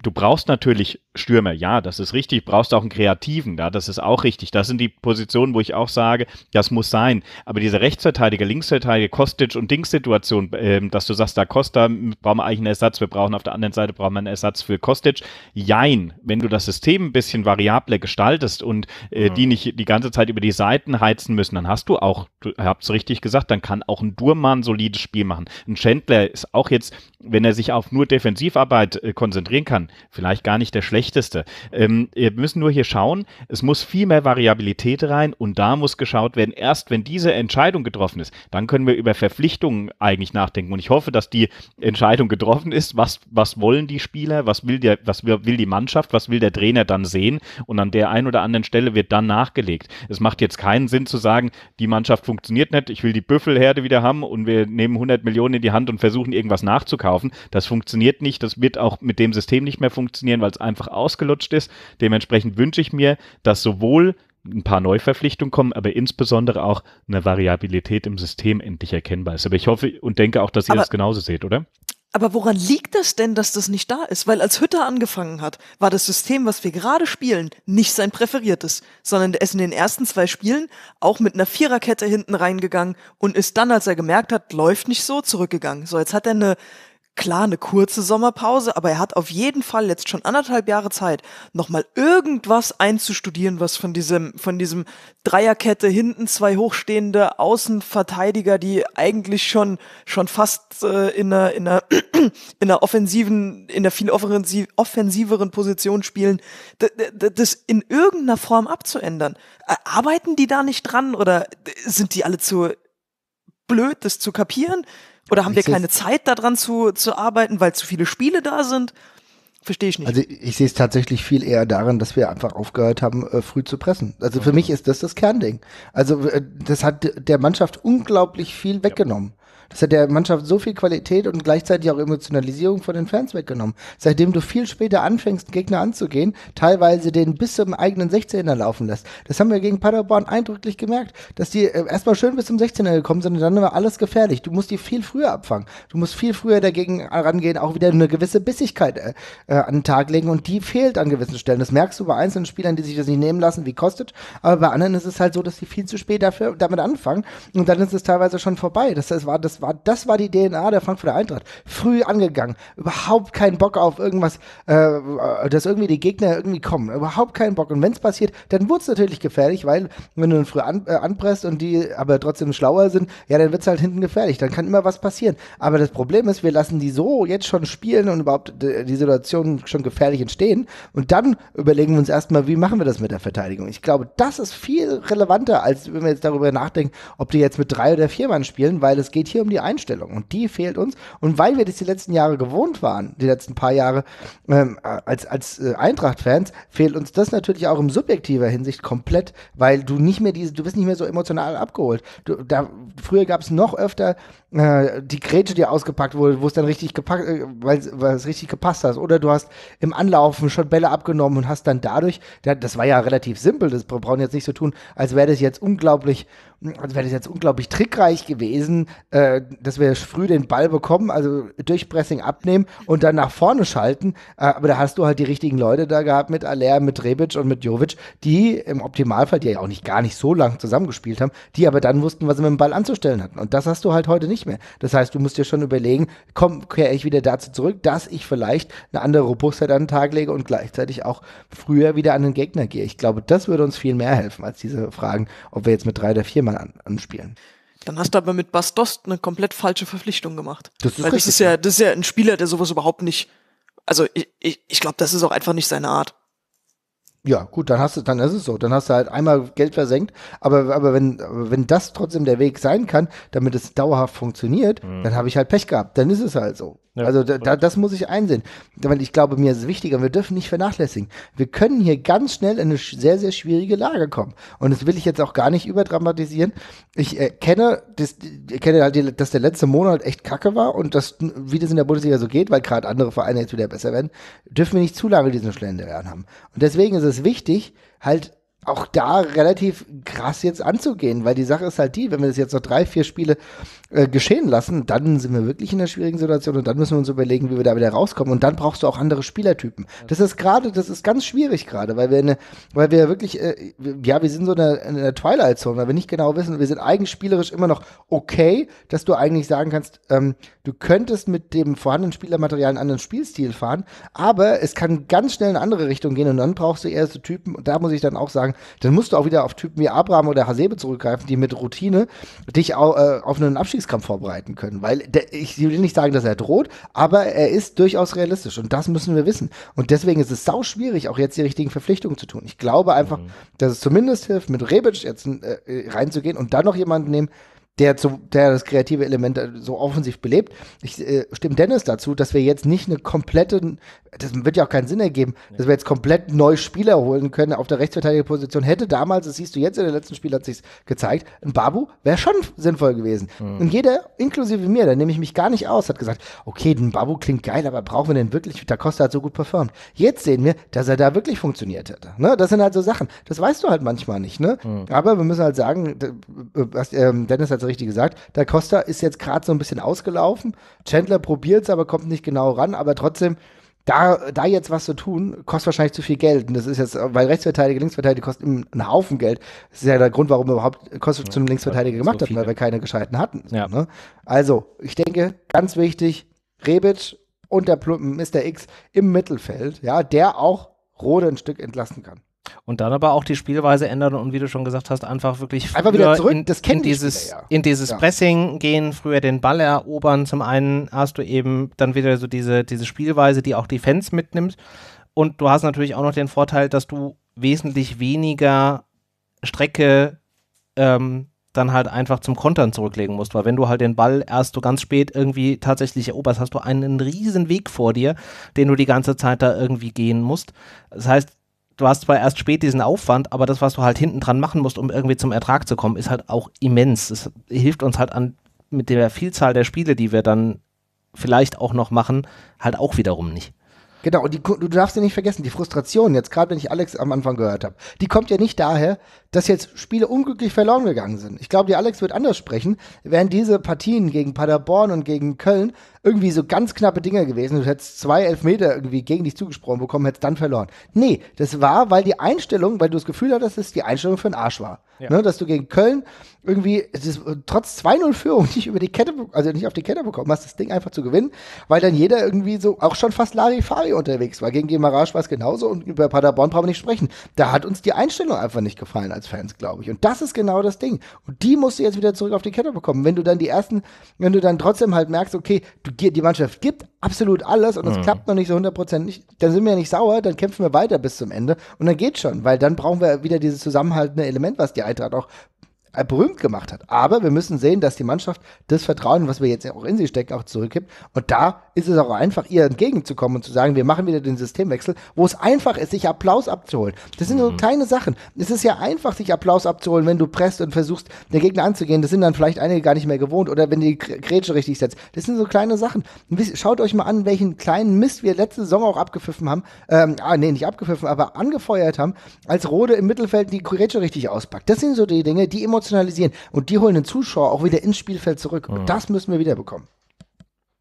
du brauchst natürlich Stürmer, ja, das ist richtig. Brauchst auch einen Kreativen da, ja, das ist auch richtig. Das sind die Positionen, wo ich auch sage, das muss sein. Aber diese Rechtsverteidiger, Linksverteidiger, Kostic und Dings-Situation, äh, dass du sagst, da Costa brauchen wir eigentlich einen Ersatz, wir brauchen auf der anderen Seite brauchen wir einen Ersatz für Kostic. Jein, wenn du das System ein bisschen variabler gestaltest und äh, mhm. die nicht die ganze Zeit über die Seiten heizen müssen, dann hast du auch, du habt's richtig gesagt, dann kann auch ein Durman solides Spiel machen. Ein Schändler ist auch jetzt, wenn er sich auf nur Defensivarbeit äh, konzentrieren kann, vielleicht gar nicht der schlechteste Schlechteste. Ähm, wir müssen nur hier schauen, es muss viel mehr Variabilität rein und da muss geschaut werden, erst wenn diese Entscheidung getroffen ist, dann können wir über Verpflichtungen eigentlich nachdenken. Und ich hoffe, dass die Entscheidung getroffen ist, was, was wollen die Spieler, was will, der, was will die Mannschaft, was will der Trainer dann sehen und an der einen oder anderen Stelle wird dann nachgelegt. Es macht jetzt keinen Sinn zu sagen, die Mannschaft funktioniert nicht, ich will die Büffelherde wieder haben und wir nehmen 100 Millionen in die Hand und versuchen irgendwas nachzukaufen. Das funktioniert nicht, das wird auch mit dem System nicht mehr funktionieren, weil es einfach ausgelutscht ist. Dementsprechend wünsche ich mir, dass sowohl ein paar Neuverpflichtungen kommen, aber insbesondere auch eine Variabilität im System endlich erkennbar ist. Aber ich hoffe und denke auch, dass ihr aber, das genauso seht, oder? Aber woran liegt das denn, dass das nicht da ist? Weil als Hütter angefangen hat, war das System, was wir gerade spielen, nicht sein präferiertes, sondern er ist in den ersten zwei Spielen auch mit einer Viererkette hinten reingegangen und ist dann, als er gemerkt hat, läuft nicht so, zurückgegangen. So, jetzt hat er eine Klar, eine kurze Sommerpause, aber er hat auf jeden Fall jetzt schon anderthalb Jahre Zeit, nochmal irgendwas einzustudieren, was von diesem, von diesem Dreierkette hinten zwei hochstehende Außenverteidiger, die eigentlich schon, schon fast äh, in einer, in einer, in einer offensiven, in einer viel offensiveren Position spielen, das in irgendeiner Form abzuändern. Arbeiten die da nicht dran oder sind die alle zu blöd, das zu kapieren? Oder haben wir keine Zeit, daran zu, zu arbeiten, weil zu viele Spiele da sind? Verstehe ich nicht. Also ich sehe es tatsächlich viel eher darin, dass wir einfach aufgehört haben, äh, früh zu pressen. Also für mich ist das das Kernding. Also äh, das hat der Mannschaft unglaublich viel weggenommen. Das hat der Mannschaft so viel Qualität und gleichzeitig auch Emotionalisierung von den Fans weggenommen. Seitdem du viel später anfängst, Gegner anzugehen, teilweise den bis zum eigenen 16er laufen lässt. Das haben wir gegen Paderborn eindrücklich gemerkt, dass die äh, erstmal schön bis zum 16er gekommen sind und dann war alles gefährlich. Du musst die viel früher abfangen. Du musst viel früher dagegen rangehen, auch wieder eine gewisse Bissigkeit äh, äh an den Tag legen und die fehlt an gewissen Stellen. Das merkst du bei einzelnen Spielern, die sich das nicht nehmen lassen, wie Kostet, aber bei anderen ist es halt so, dass die viel zu spät dafür damit anfangen und dann ist es teilweise schon vorbei. Das, das war das war, das war die DNA der Frankfurter Eintracht. Früh angegangen, überhaupt keinen Bock auf irgendwas, äh, dass irgendwie die Gegner irgendwie kommen, überhaupt keinen Bock. Und wenn es passiert, dann es natürlich gefährlich, weil wenn du dann früh an, äh, anpresst und die aber trotzdem schlauer sind, ja, dann wird es halt hinten gefährlich. Dann kann immer was passieren. Aber das Problem ist, wir lassen die so jetzt schon spielen und überhaupt die Situation schon gefährlich entstehen. Und dann überlegen wir uns erstmal, wie machen wir das mit der Verteidigung. Ich glaube, das ist viel relevanter, als wenn wir jetzt darüber nachdenken, ob die jetzt mit drei oder vier Mann spielen, weil es geht hier um um die Einstellung und die fehlt uns. Und weil wir das die letzten Jahre gewohnt waren, die letzten paar Jahre ähm, als, als äh, Eintracht-Fans, fehlt uns das natürlich auch in subjektiver Hinsicht komplett, weil du nicht mehr diese, du bist nicht mehr so emotional abgeholt. Du, da, früher gab es noch öfter äh, die Grätsche, die ausgepackt wurde, wo es dann richtig gepackt, äh, weil, es richtig gepasst hat. Oder du hast im Anlaufen schon Bälle abgenommen und hast dann dadurch, das war ja relativ simpel, das brauchen jetzt nicht so tun, als wäre das jetzt unglaublich, als wäre das jetzt unglaublich trickreich gewesen, äh, dass wir früh den Ball bekommen, also durch Pressing abnehmen und dann nach vorne schalten. Äh, aber da hast du halt die richtigen Leute da gehabt mit Aller, mit Rebic und mit Jovic, die im Optimalfall, die ja auch nicht gar nicht so lange zusammengespielt haben, die aber dann wussten, was sie mit dem Ball anzustellen hatten. Und das hast du halt heute nicht nicht mehr. Das heißt, du musst dir schon überlegen, komm, kehre ich wieder dazu zurück, dass ich vielleicht eine andere Robustheit an den Tag lege und gleichzeitig auch früher wieder an den Gegner gehe. Ich glaube, das würde uns viel mehr helfen als diese Fragen, ob wir jetzt mit drei oder viermal an, anspielen. Dann hast du aber mit Bastost eine komplett falsche Verpflichtung gemacht. Das ist, Weil das ist ja, das ist ja ein Spieler, der sowas überhaupt nicht. Also ich, ich, ich glaube, das ist auch einfach nicht seine Art. Ja, gut, dann hast du, dann ist es so. Dann hast du halt einmal Geld versenkt. Aber, aber wenn, wenn das trotzdem der Weg sein kann, damit es dauerhaft funktioniert, mhm. dann habe ich halt Pech gehabt. Dann ist es halt so. Ja, also da, das muss ich einsehen. Weil ich glaube, mir ist es wichtiger, wir dürfen nicht vernachlässigen. Wir können hier ganz schnell in eine sehr, sehr schwierige Lage kommen. Und das will ich jetzt auch gar nicht überdramatisieren. Ich kenne, das, erkenne halt, dass der letzte Monat echt kacke war und dass, wie das in der Bundesliga so geht, weil gerade andere Vereine jetzt wieder besser werden, dürfen wir nicht zu lange diesen Schlendrian haben. Und deswegen ist es ist wichtig, halt auch da relativ krass jetzt anzugehen, weil die Sache ist halt die, wenn wir das jetzt noch drei, vier Spiele äh, geschehen lassen, dann sind wir wirklich in einer schwierigen Situation und dann müssen wir uns überlegen, wie wir da wieder rauskommen und dann brauchst du auch andere Spielertypen. Das ist gerade, das ist ganz schwierig gerade, weil wir eine, weil wir wirklich, äh, ja, wir sind so in der, in der Twilight Zone, weil wir nicht genau wissen, wir sind eigenspielerisch immer noch okay, dass du eigentlich sagen kannst, ähm, du könntest mit dem vorhandenen Spielermaterial einen anderen Spielstil fahren, aber es kann ganz schnell in eine andere Richtung gehen und dann brauchst du eher so Typen, und da muss ich dann auch sagen, sagen, dann musst du auch wieder auf Typen wie Abraham oder Hasebe zurückgreifen, die mit Routine dich auch, äh, auf einen Abstiegskampf vorbereiten können. Weil der, ich will nicht sagen, dass er droht, aber er ist durchaus realistisch und das müssen wir wissen. Und deswegen ist es sau schwierig, auch jetzt die richtigen Verpflichtungen zu tun. Ich glaube einfach, mhm. dass es zumindest hilft, mit Rebic jetzt äh, reinzugehen und dann noch jemanden nehmen, der, zu, der das kreative Element äh, so offensiv belebt. Ich äh, stimme Dennis dazu, dass wir jetzt nicht eine komplette, das wird ja auch keinen Sinn ergeben, nee. dass wir jetzt komplett neue Spieler holen können auf der Rechtsverteidigerposition. Hätte damals, das siehst du jetzt in den letzten Spielen, hat sich's gezeigt, ein Babu wäre schon sinnvoll gewesen. Mhm. Und jeder, inklusive mir, da nehme ich mich gar nicht aus, hat gesagt, okay, ein Babu klingt geil, aber brauchen wir den wirklich? Da Costa hat so gut performt. Jetzt sehen wir, dass er da wirklich funktioniert hätte. Ne? Das sind halt so Sachen. Das weißt du halt manchmal nicht. Ne? Mhm. Aber wir müssen halt sagen, äh, was, ähm, Dennis hat so richtig gesagt. Da Costa ist jetzt gerade so ein bisschen ausgelaufen. Chandler probiert es, aber kommt nicht genau ran. Aber trotzdem, da, da jetzt was zu tun, kostet wahrscheinlich zu viel Geld. Und das ist jetzt, weil Rechtsverteidiger, Linksverteidiger kosten einen Haufen Geld. Das ist ja der Grund, warum wir überhaupt Costa ja, zum Linksverteidiger gemacht so hat, weil wir keine gescheiten hatten. Ja. Ne? Also, ich denke, ganz wichtig, Rebic und der Mr. X im Mittelfeld, ja, der auch Rode ein Stück entlasten kann. Und dann aber auch die Spielweise ändern und wie du schon gesagt hast, einfach wirklich einfach wieder zurück, in, das kennen in dieses, ja. in dieses ja. Pressing gehen, früher den Ball erobern. Zum einen hast du eben dann wieder so diese, diese Spielweise, die auch die Fans mitnimmt. Und du hast natürlich auch noch den Vorteil, dass du wesentlich weniger Strecke ähm, dann halt einfach zum Kontern zurücklegen musst, weil wenn du halt den Ball erst so ganz spät irgendwie tatsächlich eroberst, hast du einen riesen Weg vor dir, den du die ganze Zeit da irgendwie gehen musst. Das heißt, du hast zwar erst spät diesen Aufwand, aber das, was du halt hinten dran machen musst, um irgendwie zum Ertrag zu kommen, ist halt auch immens. Es hilft uns halt an mit der Vielzahl der Spiele, die wir dann vielleicht auch noch machen, halt auch wiederum nicht. Genau, und die, du darfst ja nicht vergessen, die Frustration, jetzt gerade wenn ich Alex am Anfang gehört habe, die kommt ja nicht daher, dass jetzt Spiele unglücklich verloren gegangen sind. Ich glaube, die Alex wird anders sprechen, wären diese Partien gegen Paderborn und gegen Köln irgendwie so ganz knappe Dinger gewesen. Du hättest zwei Elfmeter irgendwie gegen dich zugesprochen bekommen, hättest dann verloren. Nee, das war, weil die Einstellung, weil du das Gefühl hattest, dass die Einstellung für den Arsch war. Ja. Ne, dass du gegen Köln irgendwie ist, trotz 2-0-Führung nicht über die Kette, also nicht auf die Kette bekommen hast, das Ding einfach zu gewinnen, weil dann jeder irgendwie so auch schon fast Larifari unterwegs war. Gegen Gemarage war es genauso und über Paderborn brauchen wir nicht sprechen. Da hat uns die Einstellung einfach nicht gefallen als Fans, glaube ich. Und das ist genau das Ding. Und die musst du jetzt wieder zurück auf die Kette bekommen. Wenn du dann die ersten, wenn du dann trotzdem halt merkst, okay, du, die Mannschaft gibt absolut alles und das mhm. klappt noch nicht so 100% nicht, dann sind wir ja nicht sauer, dann kämpfen wir weiter bis zum Ende und dann geht schon, weil dann brauchen wir wieder dieses zusammenhaltende Element, was die Eintracht auch äh, berühmt gemacht hat. Aber wir müssen sehen, dass die Mannschaft das Vertrauen, was wir jetzt auch in sie stecken, auch zurückgibt. Und da ist es auch einfach, ihr entgegenzukommen und zu sagen, wir machen wieder den Systemwechsel, wo es einfach ist, sich Applaus abzuholen. Das sind mhm. so kleine Sachen. Es ist ja einfach, sich Applaus abzuholen, wenn du presst und versuchst, den Gegner anzugehen. Das sind dann vielleicht einige gar nicht mehr gewohnt oder wenn die Grätsche richtig setzt. Das sind so kleine Sachen. Schaut euch mal an, welchen kleinen Mist wir letzte Saison auch abgepfiffen haben. Ähm, ah, nee, nicht abgepfiffen, aber angefeuert haben, als Rode im Mittelfeld die Grätsche richtig auspackt. Das sind so die Dinge, die immer emotionalisieren. Und die holen den Zuschauer auch wieder ins Spielfeld zurück. Und mhm. das müssen wir wiederbekommen.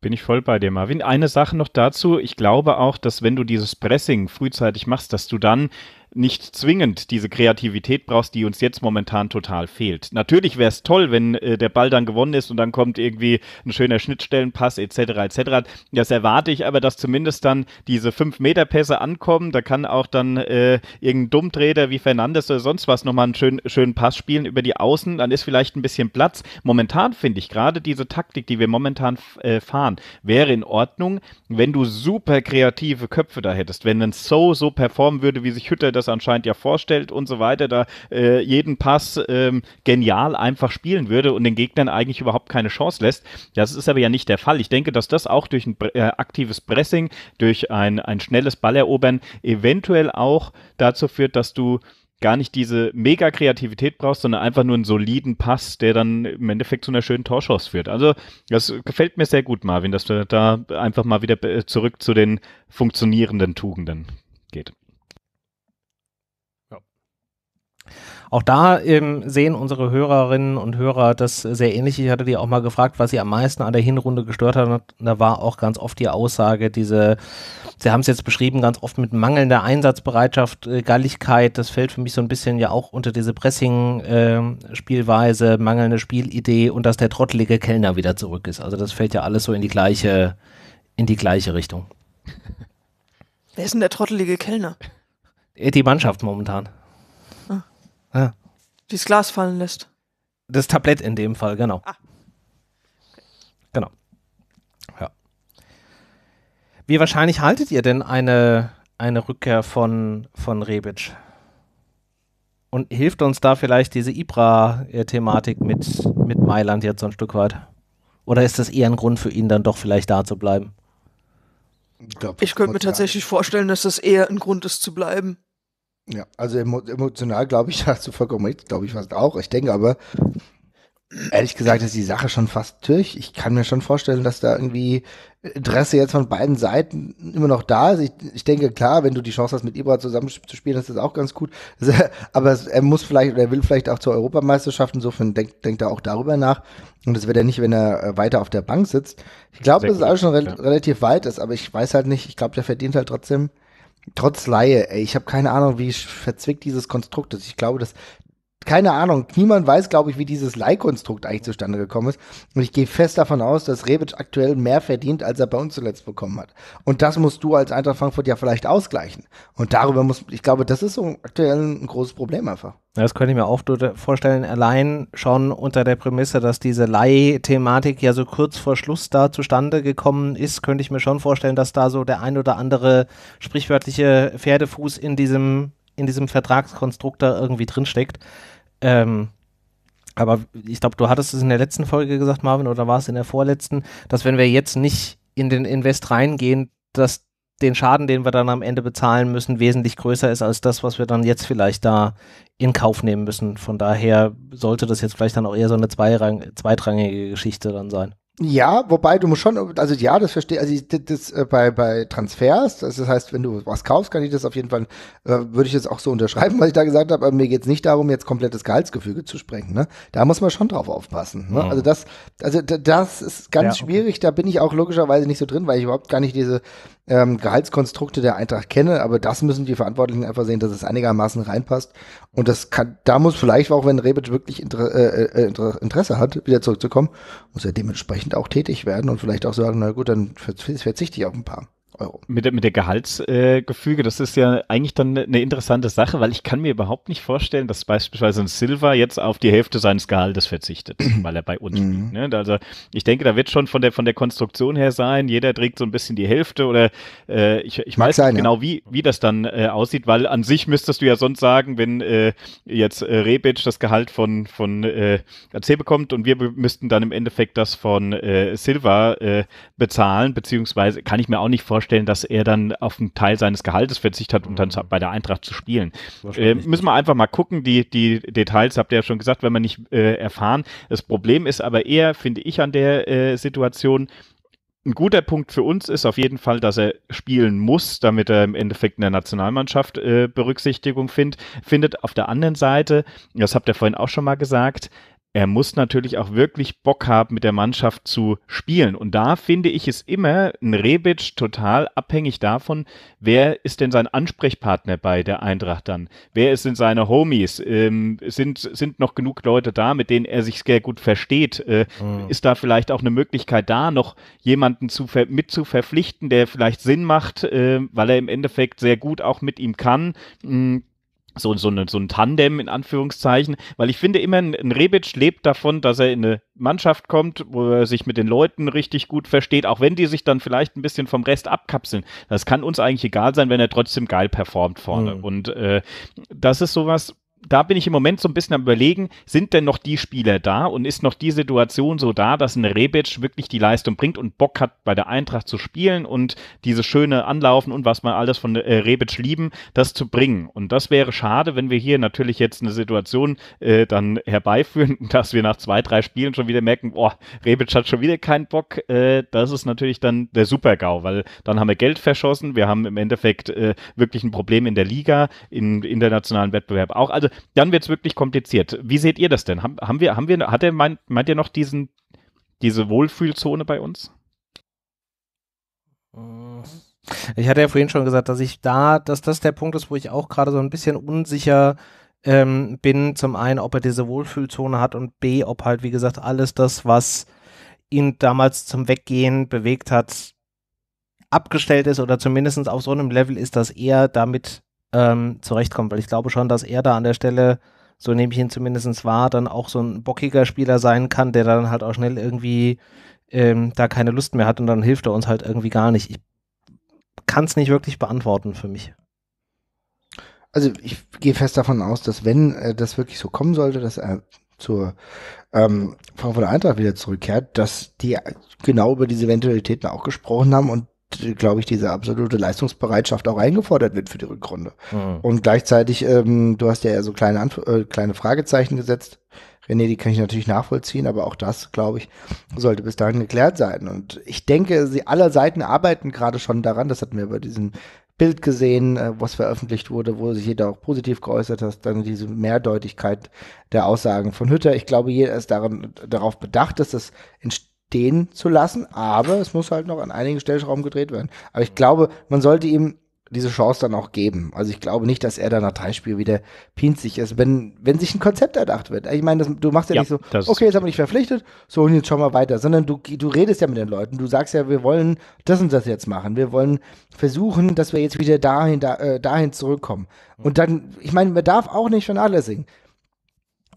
Bin ich voll bei dir, Marvin. Eine Sache noch dazu. Ich glaube auch, dass wenn du dieses Pressing frühzeitig machst, dass du dann nicht zwingend diese Kreativität brauchst, die uns jetzt momentan total fehlt. Natürlich wäre es toll, wenn äh, der Ball dann gewonnen ist und dann kommt irgendwie ein schöner Schnittstellenpass etc. etc. Das erwarte ich aber, dass zumindest dann diese 5-Meter-Pässe ankommen. Da kann auch dann äh, irgendein Dummtreter wie Fernandes oder sonst was nochmal einen schönen, schönen Pass spielen über die Außen. Dann ist vielleicht ein bisschen Platz. Momentan finde ich gerade diese Taktik, die wir momentan äh, fahren, wäre in Ordnung, wenn du super kreative Köpfe da hättest. Wenn ein So so performen würde, wie sich Hütter das das anscheinend ja vorstellt und so weiter, da äh, jeden Pass ähm, genial einfach spielen würde und den Gegnern eigentlich überhaupt keine Chance lässt. Das ist aber ja nicht der Fall. Ich denke, dass das auch durch ein äh, aktives Pressing, durch ein, ein schnelles Ballerobern eventuell auch dazu führt, dass du gar nicht diese mega Kreativität brauchst, sondern einfach nur einen soliden Pass, der dann im Endeffekt zu einer schönen Torschance führt. Also, das gefällt mir sehr gut, Marvin, dass du da einfach mal wieder äh, zurück zu den funktionierenden Tugenden geht. Auch da ähm, sehen unsere Hörerinnen und Hörer das sehr ähnlich. Ich hatte die auch mal gefragt, was sie am meisten an der Hinrunde gestört hat. Da war auch ganz oft die Aussage, diese, Sie haben es jetzt beschrieben, ganz oft mit mangelnder Einsatzbereitschaft, äh, Galligkeit. Das fällt für mich so ein bisschen ja auch unter diese Pressing-Spielweise, ähm, äh, mangelnde Spielidee und dass der trottelige Kellner wieder zurück ist. Also das fällt ja alles so in die gleiche, in die gleiche Richtung. Wer ist denn der trottelige Kellner? Äh, die Mannschaft momentan. Ah. Die das Glas fallen lässt. Das Tablett in dem Fall, genau. Ah. Genau. Ja. Wie wahrscheinlich haltet ihr denn eine, eine Rückkehr von, von Rebic? Und hilft uns da vielleicht diese Ibra-Thematik mit, mit Mailand jetzt so ein Stück weit? Oder ist das eher ein Grund für ihn dann doch vielleicht da zu bleiben? Ich, ich könnte mir tatsächlich vorstellen, dass das eher ein Grund ist zu bleiben. Ja, also emotional glaube ich, hast du vollkommen recht, glaube ich fast auch. Ich denke aber, ehrlich gesagt, ist die Sache schon fast durch. Ich kann mir schon vorstellen, dass da irgendwie Interesse jetzt von beiden Seiten immer noch da ist. Ich, ich denke, klar, wenn du die Chance hast, mit Ibra zusammen zu spielen, ist das auch ganz gut. Aber er muss vielleicht oder er will vielleicht auch zur Europameisterschaft. Insofern denkt, denkt er auch darüber nach. Und das wird er nicht, wenn er äh, weiter auf der Bank sitzt. Ich glaube, dass es alles schon re ja. relativ weit ist, aber ich weiß halt nicht. Ich glaube, der verdient halt trotzdem trotz Laie, ey, ich habe keine Ahnung, wie verzwickt dieses Konstrukt ist. Ich glaube, dass keine Ahnung. Niemand weiß, glaube ich, wie dieses Leihkonstrukt eigentlich zustande gekommen ist. Und ich gehe fest davon aus, dass Rebic aktuell mehr verdient, als er bei uns zuletzt bekommen hat. Und das musst du als Eintracht Frankfurt ja vielleicht ausgleichen. Und darüber muss, ich glaube, das ist so aktuell ein großes Problem einfach. Das könnte ich mir auch vorstellen, allein schon unter der Prämisse, dass diese Leihthematik ja so kurz vor Schluss da zustande gekommen ist, könnte ich mir schon vorstellen, dass da so der ein oder andere sprichwörtliche Pferdefuß in diesem, in diesem Vertragskonstrukt da irgendwie drinsteckt. Ähm, aber ich glaube, du hattest es in der letzten Folge gesagt, Marvin, oder war es in der vorletzten, dass wenn wir jetzt nicht in den Invest reingehen, dass den Schaden, den wir dann am Ende bezahlen müssen, wesentlich größer ist als das, was wir dann jetzt vielleicht da in Kauf nehmen müssen. Von daher sollte das jetzt vielleicht dann auch eher so eine zweirang, zweitrangige Geschichte dann sein. Ja, wobei du musst schon, also ja, das verstehe, also das, das äh, bei bei Transfers, das heißt, wenn du was kaufst, kann ich das auf jeden Fall, äh, würde ich das auch so unterschreiben, was ich da gesagt habe. Aber mir geht's nicht darum, jetzt komplettes Gehaltsgefüge zu sprengen. Ne, da muss man schon drauf aufpassen. Ne? Mhm. Also das, also das ist ganz ja, okay. schwierig. Da bin ich auch logischerweise nicht so drin, weil ich überhaupt gar nicht diese ähm, Gehaltskonstrukte der Eintracht kenne, aber das müssen die Verantwortlichen einfach sehen, dass es einigermaßen reinpasst. Und das kann, da muss vielleicht auch, wenn Rebic wirklich Inter äh, äh Interesse hat, wieder zurückzukommen, muss er dementsprechend auch tätig werden und vielleicht auch sagen, na gut, dann verzichte ich auf ein paar. Euro. Mit, der, mit der Gehaltsgefüge, äh, das ist ja eigentlich dann ne, eine interessante Sache, weil ich kann mir überhaupt nicht vorstellen, dass beispielsweise ein Silver jetzt auf die Hälfte seines Gehaltes verzichtet, weil er bei uns mhm. liegt. Ne? Also ich denke, da wird schon von der, von der Konstruktion her sein, jeder trägt so ein bisschen die Hälfte oder äh, ich, ich weiß sein, nicht genau, wie, wie das dann äh, aussieht, weil an sich müsstest du ja sonst sagen, wenn äh, jetzt äh, Rebic das Gehalt von, von äh, AC bekommt und wir müssten dann im Endeffekt das von äh, Silver äh, bezahlen, beziehungsweise kann ich mir auch nicht vorstellen, vorstellen, dass er dann auf einen Teil seines Gehaltes verzichtet hat, um dann bei der Eintracht zu spielen. Äh, müssen wir einfach mal gucken. Die, die Details habt ihr ja schon gesagt, wenn man nicht äh, erfahren. Das Problem ist aber eher, finde ich, an der äh, Situation, ein guter Punkt für uns ist auf jeden Fall, dass er spielen muss, damit er im Endeffekt in der Nationalmannschaft äh, Berücksichtigung find, findet. Auf der anderen Seite, das habt ihr vorhin auch schon mal gesagt, er muss natürlich auch wirklich Bock haben, mit der Mannschaft zu spielen. Und da finde ich es immer ein Rebic total abhängig davon, wer ist denn sein Ansprechpartner bei der Eintracht dann? Wer sind seine Homies? Ähm, sind, sind noch genug Leute da, mit denen er sich sehr gut versteht? Äh, mhm. Ist da vielleicht auch eine Möglichkeit da, noch jemanden zu ver mit zu verpflichten, der vielleicht Sinn macht, äh, weil er im Endeffekt sehr gut auch mit ihm kann? Mhm so, so, eine, so ein Tandem in Anführungszeichen, weil ich finde immer, ein Rebic lebt davon, dass er in eine Mannschaft kommt, wo er sich mit den Leuten richtig gut versteht, auch wenn die sich dann vielleicht ein bisschen vom Rest abkapseln. Das kann uns eigentlich egal sein, wenn er trotzdem geil performt vorne. Mhm. Und äh, das ist sowas, da bin ich im Moment so ein bisschen am überlegen, sind denn noch die Spieler da und ist noch die Situation so da, dass ein Rebic wirklich die Leistung bringt und Bock hat, bei der Eintracht zu spielen und dieses schöne Anlaufen und was man alles von äh, Rebic lieben, das zu bringen. Und das wäre schade, wenn wir hier natürlich jetzt eine Situation äh, dann herbeiführen, dass wir nach zwei, drei Spielen schon wieder merken, boah, Rebic hat schon wieder keinen Bock. Äh, das ist natürlich dann der Super-GAU, weil dann haben wir Geld verschossen, wir haben im Endeffekt äh, wirklich ein Problem in der Liga, im internationalen Wettbewerb auch. Also dann wird es wirklich kompliziert. Wie seht ihr das denn? Haben, haben wir, haben wir, hat er, meint, meint ihr noch diesen, diese Wohlfühlzone bei uns? Äh, ich hatte ja vorhin schon gesagt, dass ich da, dass das der Punkt ist, wo ich auch gerade so ein bisschen unsicher ähm, bin. Zum einen, ob er diese Wohlfühlzone hat und B, ob halt, wie gesagt, alles das, was ihn damals zum Weggehen bewegt hat, abgestellt ist oder zumindest auf so einem Level ist, dass er damit ähm, zurechtkommt, weil ich glaube schon, dass er da an der Stelle, so nehme ich ihn zumindest wahr, dann auch so ein bockiger Spieler sein kann, der dann halt auch schnell irgendwie ähm, da keine Lust mehr hat und dann hilft er uns halt irgendwie gar nicht. Ich kann es nicht wirklich beantworten für mich. Also ich gehe fest davon aus, dass wenn äh, das wirklich so kommen sollte, dass er zur ähm, Frankfurter Eintracht wieder zurückkehrt, dass die genau über diese Eventualitäten auch gesprochen haben und glaube ich, diese absolute Leistungsbereitschaft auch eingefordert wird für die Rückrunde. Mhm. Und gleichzeitig, ähm, du hast ja so kleine, Anf äh, kleine Fragezeichen gesetzt. René, die kann ich natürlich nachvollziehen, aber auch das, glaube ich, sollte bis dahin geklärt sein. Und ich denke, sie aller Seiten arbeiten gerade schon daran, das hatten wir bei diesem Bild gesehen, äh, was veröffentlicht wurde, wo sich jeder auch positiv geäußert hat, dann diese Mehrdeutigkeit der Aussagen von Hütter. Ich glaube, jeder ist daran, darauf bedacht, dass das entsteht stehen zu lassen, aber es muss halt noch an einigen Stellschrauben gedreht werden. Aber ich glaube, man sollte ihm diese Chance dann auch geben. Also ich glaube nicht, dass er dann nach drei Spielen wieder pinzig ist, wenn, wenn sich ein Konzept erdacht wird. Ich meine, das, du machst ja, ja nicht so, okay, jetzt haben wir dich verpflichtet, so und jetzt schauen wir weiter, sondern du, du redest ja mit den Leuten, du sagst ja, wir wollen das und das jetzt machen, wir wollen versuchen, dass wir jetzt wieder dahin, da, äh, dahin zurückkommen. Hm. Und dann, ich meine, man darf auch nicht vernachlässigen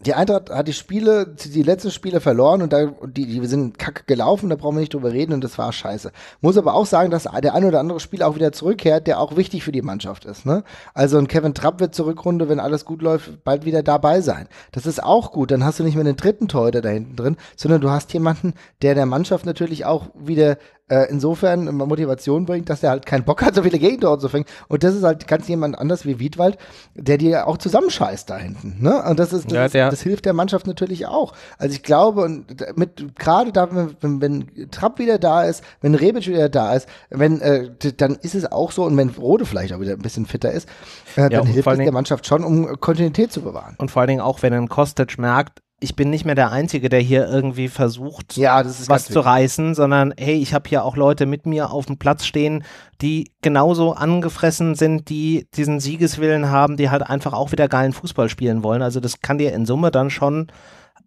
die Eintracht hat die Spiele, die letzten Spiele verloren und da, die, die sind kacke gelaufen, da brauchen wir nicht drüber reden und das war scheiße. Muss aber auch sagen, dass der ein oder andere Spieler auch wieder zurückkehrt, der auch wichtig für die Mannschaft ist, ne? Also ein Kevin Trapp wird zur Rückrunde, wenn alles gut läuft, bald wieder dabei sein. Das ist auch gut, dann hast du nicht mehr den dritten Torhüter da hinten drin, sondern du hast jemanden, der der Mannschaft natürlich auch wieder äh, insofern Motivation bringt, dass er halt keinen Bock hat, so viele Gegentore zu fängen. Und das ist halt ganz jemand anders wie Wiedwald, der dir auch zusammenscheißt da hinten. Ne? Und das ist, das, ja, ist, das hilft der Mannschaft natürlich auch. Also ich glaube, und mit gerade da, wenn, wenn Trapp wieder da ist, wenn Rebic wieder da ist, wenn äh, dann ist es auch so, und wenn Rode vielleicht auch wieder ein bisschen fitter ist, äh, ja, dann hilft es der Mannschaft schon, um Kontinuität zu bewahren. Und vor allen Dingen auch, wenn ein Kostic merkt, ich bin nicht mehr der Einzige, der hier irgendwie versucht, ja, was zu reißen, sondern hey, ich habe hier auch Leute mit mir auf dem Platz stehen, die genauso angefressen sind, die diesen Siegeswillen haben, die halt einfach auch wieder geilen Fußball spielen wollen. Also das kann dir in Summe dann schon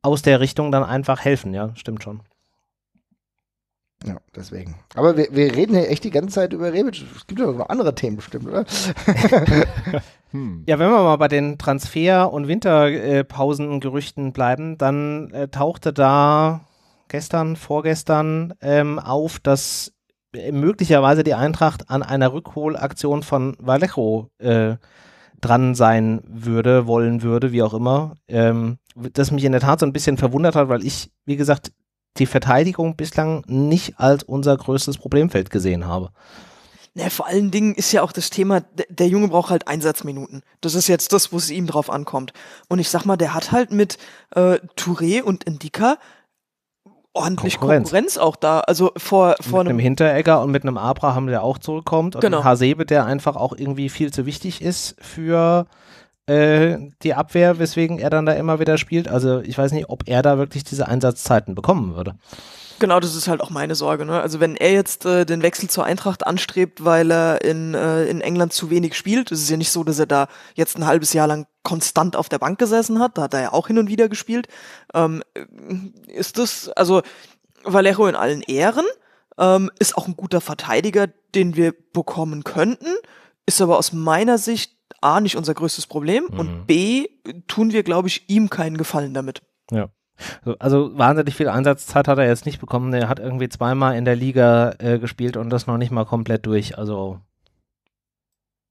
aus der Richtung dann einfach helfen, ja, stimmt schon. Ja, deswegen. Aber wir, wir reden hier echt die ganze Zeit über Rebic. Es gibt ja noch andere Themen bestimmt, oder? Hm. Ja, wenn wir mal bei den Transfer- und Winterpausen Gerüchten bleiben, dann äh, tauchte da gestern, vorgestern ähm, auf, dass äh, möglicherweise die Eintracht an einer Rückholaktion von Vallejo äh, dran sein würde, wollen würde, wie auch immer. Ähm, das mich in der Tat so ein bisschen verwundert hat, weil ich, wie gesagt, die Verteidigung bislang nicht als unser größtes Problemfeld gesehen habe. Na, vor allen Dingen ist ja auch das Thema, der Junge braucht halt Einsatzminuten. Das ist jetzt das, wo es ihm drauf ankommt. Und ich sag mal, der hat halt mit äh, Touré und Indica ordentlich Konkurrenz. Konkurrenz. auch da. Also vor, vor mit einem, Hinteregger und mit einem Abraham, der auch zurückkommt. Und genau. einem Hasebe, der einfach auch irgendwie viel zu wichtig ist für äh, die Abwehr, weswegen er dann da immer wieder spielt. Also ich weiß nicht, ob er da wirklich diese Einsatzzeiten bekommen würde. Genau, das ist halt auch meine Sorge. Ne? Also wenn er jetzt äh, den Wechsel zur Eintracht anstrebt, weil er in, äh, in England zu wenig spielt, ist es ja nicht so, dass er da jetzt ein halbes Jahr lang konstant auf der Bank gesessen hat. Da hat er ja auch hin und wieder gespielt. Ähm, äh, ist das, also Valero in allen Ehren, ähm, ist auch ein guter Verteidiger, den wir bekommen könnten, ist aber aus meiner Sicht A, nicht unser größtes Problem mhm. und B, tun wir, glaube ich, ihm keinen Gefallen damit. Ja. Also wahnsinnig viel Einsatzzeit hat er jetzt nicht bekommen. Er hat irgendwie zweimal in der Liga äh, gespielt und das noch nicht mal komplett durch. Also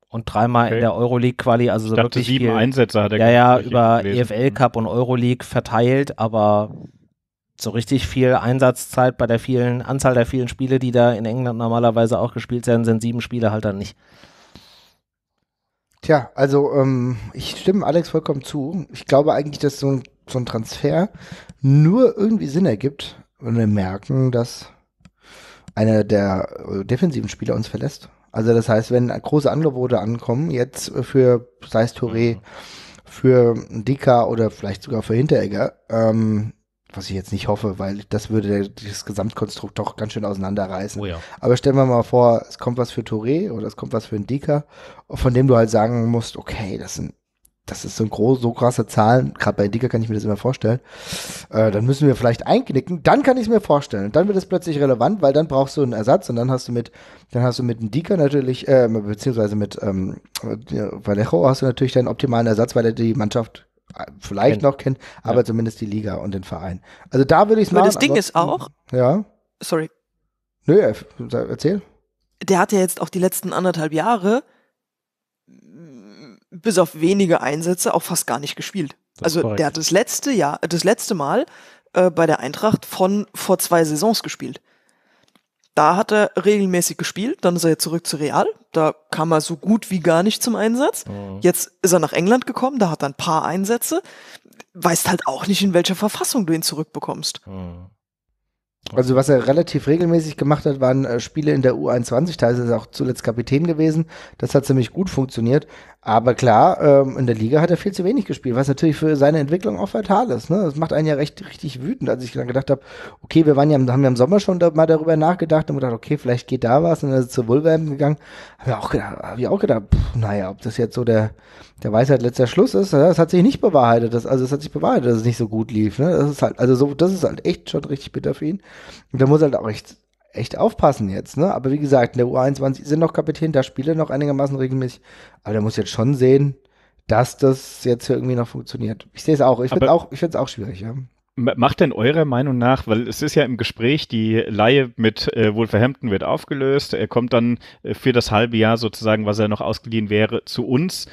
und dreimal okay. in der Euroleague-Quali, also ich so wirklich sieben viel, Einsätze hat er. Ja, ja, über EFL e Cup und Euroleague verteilt, aber so richtig viel Einsatzzeit bei der vielen Anzahl der vielen Spiele, die da in England normalerweise auch gespielt werden, sind sieben Spiele halt dann nicht. Tja, also ähm, ich stimme Alex vollkommen zu. Ich glaube eigentlich, dass so ein, so ein Transfer nur irgendwie Sinn ergibt, wenn wir merken, dass einer der äh, defensiven Spieler uns verlässt. Also das heißt, wenn große Angebote ankommen, jetzt für, sei es Touré, mhm. für Dika oder vielleicht sogar für Hinteregger, ähm, was ich jetzt nicht hoffe, weil das würde das Gesamtkonstrukt doch ganz schön auseinanderreißen. Oh ja. Aber stellen wir mal vor, es kommt was für Touré oder es kommt was für einen Dicker, von dem du halt sagen musst, okay, das sind das ist so, groß, so krasse Zahlen, gerade bei Dicker kann ich mir das immer vorstellen, äh, dann müssen wir vielleicht einknicken, dann kann ich es mir vorstellen. dann wird es plötzlich relevant, weil dann brauchst du einen Ersatz und dann hast du mit, dann hast du mit einem Dicker natürlich, äh, beziehungsweise mit ähm, äh, Vallejo hast du natürlich deinen optimalen Ersatz, weil er die Mannschaft vielleicht kennt. noch kennt, aber ja. zumindest die Liga und den Verein. Also da würde ich es machen. Das Ding ist auch. Ja. Sorry. Nö, erzähl. Der hat ja jetzt auch die letzten anderthalb Jahre bis auf wenige Einsätze auch fast gar nicht gespielt. Das also der hat das letzte Jahr, das letzte Mal äh, bei der Eintracht von vor zwei Saisons gespielt. Da hat er regelmäßig gespielt, dann ist er jetzt zurück zu Real, da kam er so gut wie gar nicht zum Einsatz. Mhm. Jetzt ist er nach England gekommen, da hat er ein paar Einsätze, weißt halt auch nicht, in welcher Verfassung du ihn zurückbekommst. Mhm. Also was er relativ regelmäßig gemacht hat, waren äh, Spiele in der U21, da ist er auch zuletzt Kapitän gewesen. Das hat ziemlich gut funktioniert. Aber klar, ähm, in der Liga hat er viel zu wenig gespielt, was natürlich für seine Entwicklung auch fatal ist. Ne? Das macht einen ja recht richtig wütend, als ich dann gedacht habe, okay, wir waren ja, haben ja im Sommer schon da, mal darüber nachgedacht und gedacht, okay, vielleicht geht da was. Und dann ist er zu Wolverhampton gegangen. Habe ich auch gedacht, hab ich auch gedacht pff, naja, ob das jetzt so der, der Weisheit letzter Schluss ist, ne? das hat sich nicht bewahrheitet. Das, also es hat sich bewahrheitet, dass es nicht so gut lief. Ne? Das ist halt, also so, das ist halt echt schon richtig bitter für ihn. Und da muss halt auch echt echt aufpassen jetzt, ne? Aber wie gesagt, in der U21 sind noch Kapitän, da spielt noch einigermaßen regelmäßig. Aber der muss jetzt schon sehen, dass das jetzt irgendwie noch funktioniert. Ich sehe es auch. Ich finde es auch, auch schwierig, ja. Macht denn eurer Meinung nach, weil es ist ja im Gespräch, die Laie mit äh, Wolverhampton wird aufgelöst, er kommt dann äh, für das halbe Jahr sozusagen, was er noch ausgeliehen wäre, zu uns.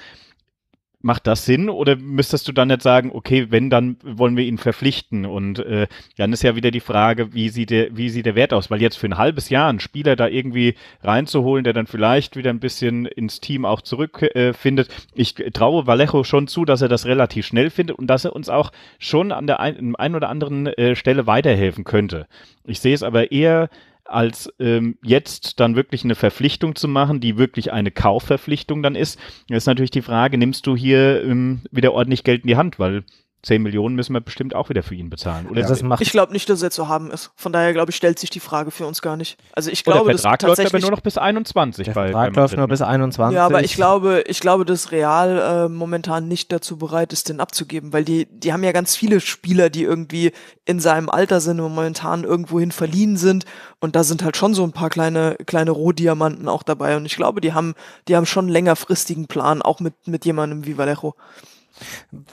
Macht das Sinn oder müsstest du dann jetzt sagen, okay, wenn, dann wollen wir ihn verpflichten? Und äh, dann ist ja wieder die Frage, wie sieht, der, wie sieht der Wert aus? Weil jetzt für ein halbes Jahr einen Spieler da irgendwie reinzuholen, der dann vielleicht wieder ein bisschen ins Team auch zurückfindet. Äh, ich traue Vallejo schon zu, dass er das relativ schnell findet und dass er uns auch schon an der ein, einen oder anderen äh, Stelle weiterhelfen könnte. Ich sehe es aber eher als ähm, jetzt dann wirklich eine Verpflichtung zu machen, die wirklich eine Kaufverpflichtung dann ist. ist natürlich die Frage, nimmst du hier ähm, wieder ordentlich Geld in die Hand, weil 10 Millionen müssen wir bestimmt auch wieder für ihn bezahlen. Oder also das also ich glaube nicht, dass er zu haben ist. Von daher, glaube ich, stellt sich die Frage für uns gar nicht. Also ich glaube, der Vertrag läuft aber nur noch bis 21. Der bei, Vertrag läuft nur ne? bis 21. Ja, aber ich glaube, ich glaube, dass Real äh, momentan nicht dazu bereit ist, den abzugeben, weil die, die haben ja ganz viele Spieler, die irgendwie in seinem Alter sind und momentan irgendwohin verliehen sind. Und da sind halt schon so ein paar kleine, kleine Rohdiamanten auch dabei. Und ich glaube, die haben, die haben schon einen längerfristigen Plan, auch mit, mit jemandem wie Vallejo.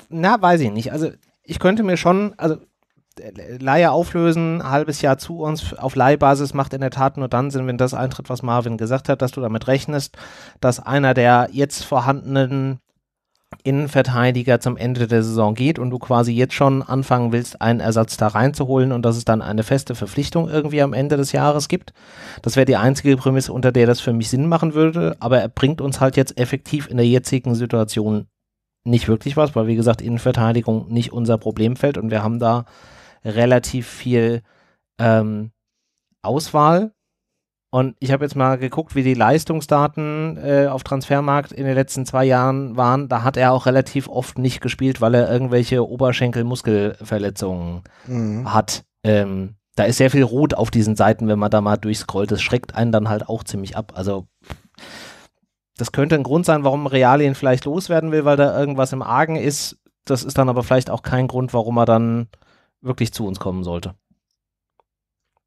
Na, weiß ich nicht. Also ich könnte mir schon, also Laie auflösen, ein halbes Jahr zu uns auf Leihbasis macht in der Tat nur dann Sinn, wenn das eintritt, was Marvin gesagt hat, dass du damit rechnest, dass einer der jetzt vorhandenen Innenverteidiger zum Ende der Saison geht und du quasi jetzt schon anfangen willst, einen Ersatz da reinzuholen und dass es dann eine feste Verpflichtung irgendwie am Ende des Jahres gibt. Das wäre die einzige Prämisse, unter der das für mich Sinn machen würde, aber er bringt uns halt jetzt effektiv in der jetzigen Situation nicht wirklich was, weil wie gesagt, Innenverteidigung nicht unser Problemfeld und wir haben da relativ viel ähm, Auswahl. Und ich habe jetzt mal geguckt, wie die Leistungsdaten äh, auf Transfermarkt in den letzten zwei Jahren waren. Da hat er auch relativ oft nicht gespielt, weil er irgendwelche Oberschenkelmuskelverletzungen mhm. hat. Ähm, da ist sehr viel Rot auf diesen Seiten, wenn man da mal durchscrollt. Das schreckt einen dann halt auch ziemlich ab. Also das könnte ein Grund sein, warum Real ihn vielleicht loswerden will, weil da irgendwas im Argen ist. Das ist dann aber vielleicht auch kein Grund, warum er dann wirklich zu uns kommen sollte.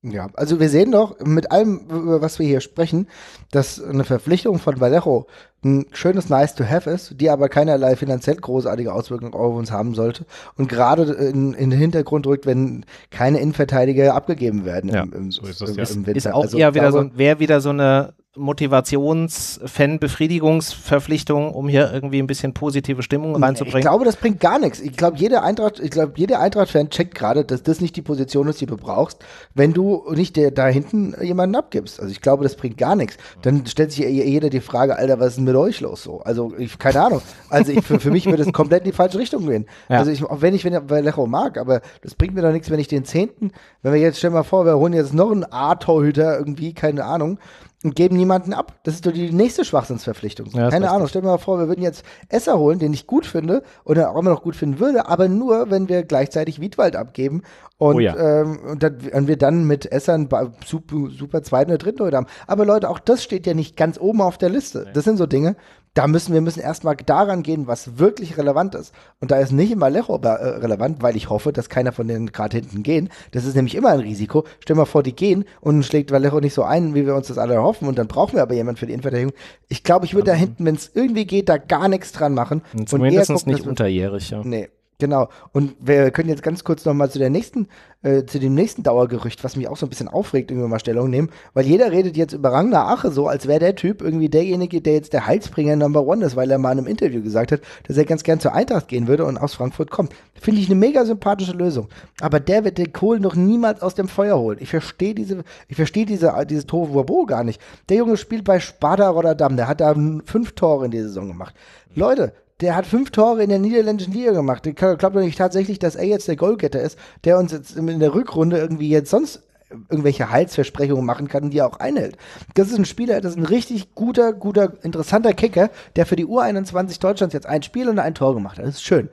Ja, also wir sehen doch mit allem, über was wir hier sprechen, dass eine Verpflichtung von Vallejo ein schönes Nice to Have ist, die aber keinerlei finanziell großartige Auswirkungen auf uns haben sollte und gerade in, in den Hintergrund rückt, wenn keine Innenverteidiger abgegeben werden ja, im, so ist, im, im ja. ist auch also, eher wieder glaube, so, wäre wieder so eine Motivations-, Fan-Befriedigungsverpflichtung, um hier irgendwie ein bisschen positive Stimmung reinzubringen? Ich glaube, das bringt gar nichts. Ich glaube, jeder Eintracht, ich glaube, Eintracht-Fan checkt gerade, dass das nicht die Position ist, die du brauchst, wenn du nicht der, da hinten jemanden abgibst. Also ich glaube, das bringt gar nichts. Dann stellt sich jeder die Frage, Alter, was ist denn mit euch los so? Also ich, keine Ahnung. Also ich, für, für mich würde es komplett in die falsche Richtung gehen. Ja. Also ich, auch wenn ich wenn ich Vallejo mag, aber das bringt mir doch nichts, wenn ich den Zehnten, wenn wir jetzt, stell mal vor, wir holen jetzt noch einen A-Torhüter irgendwie, keine Ahnung, und geben niemanden ab. Das ist doch die nächste Schwachsinnsverpflichtung. Ja, Keine Ahnung, stell mir mal vor, wir würden jetzt Esser holen, den ich gut finde oder auch immer noch gut finden würde, aber nur, wenn wir gleichzeitig Wiedwald abgeben und, oh ja. ähm, und, dann, und wir dann mit Esser einen super, super zweiten oder dritten Leute haben. Aber Leute, auch das steht ja nicht ganz oben auf der Liste. Nee. Das sind so Dinge, da müssen wir müssen erstmal daran gehen, was wirklich relevant ist. Und da ist nicht immer Lecho äh, relevant, weil ich hoffe, dass keiner von denen gerade hinten gehen. Das ist nämlich immer ein Risiko. Stell mal vor, die gehen und schlägt Vallejo nicht so ein, wie wir uns das alle hoffen. Und dann brauchen wir aber jemanden für die Innenverteidigung. Ich glaube, ich würde mhm. da also. hinten, wenn es irgendwie geht, da gar nichts dran machen. Und, und zumindest gucken, nicht unterjährig, ja. Nee. Genau. Und wir können jetzt ganz kurz nochmal zu der nächsten, äh, zu dem nächsten Dauergerücht, was mich auch so ein bisschen aufregt, irgendwie mal Stellung nehmen, weil jeder redet jetzt über Rangner Ache so, als wäre der Typ irgendwie derjenige, der jetzt der Heilsbringer Number One ist, weil er mal in einem Interview gesagt hat, dass er ganz gern zur Eintracht gehen würde und aus Frankfurt kommt. Finde ich eine mega sympathische Lösung. Aber der wird den Kohl noch niemals aus dem Feuer holen. Ich verstehe diese, ich verstehe diese, dieses Tovabo gar nicht. Der Junge spielt bei Sparta Rotterdam, der hat da fünf Tore in der Saison gemacht. Leute, der hat fünf Tore in der niederländischen Liga gemacht. Ich glaube doch nicht tatsächlich, dass er jetzt der Goalgetter ist, der uns jetzt in der Rückrunde irgendwie jetzt sonst irgendwelche Heilsversprechungen machen kann, die er auch einhält. Das ist ein Spieler, das ist ein richtig guter, guter, interessanter Kicker, der für die U21 Deutschlands jetzt ein Spiel und ein Tor gemacht hat. Das ist schön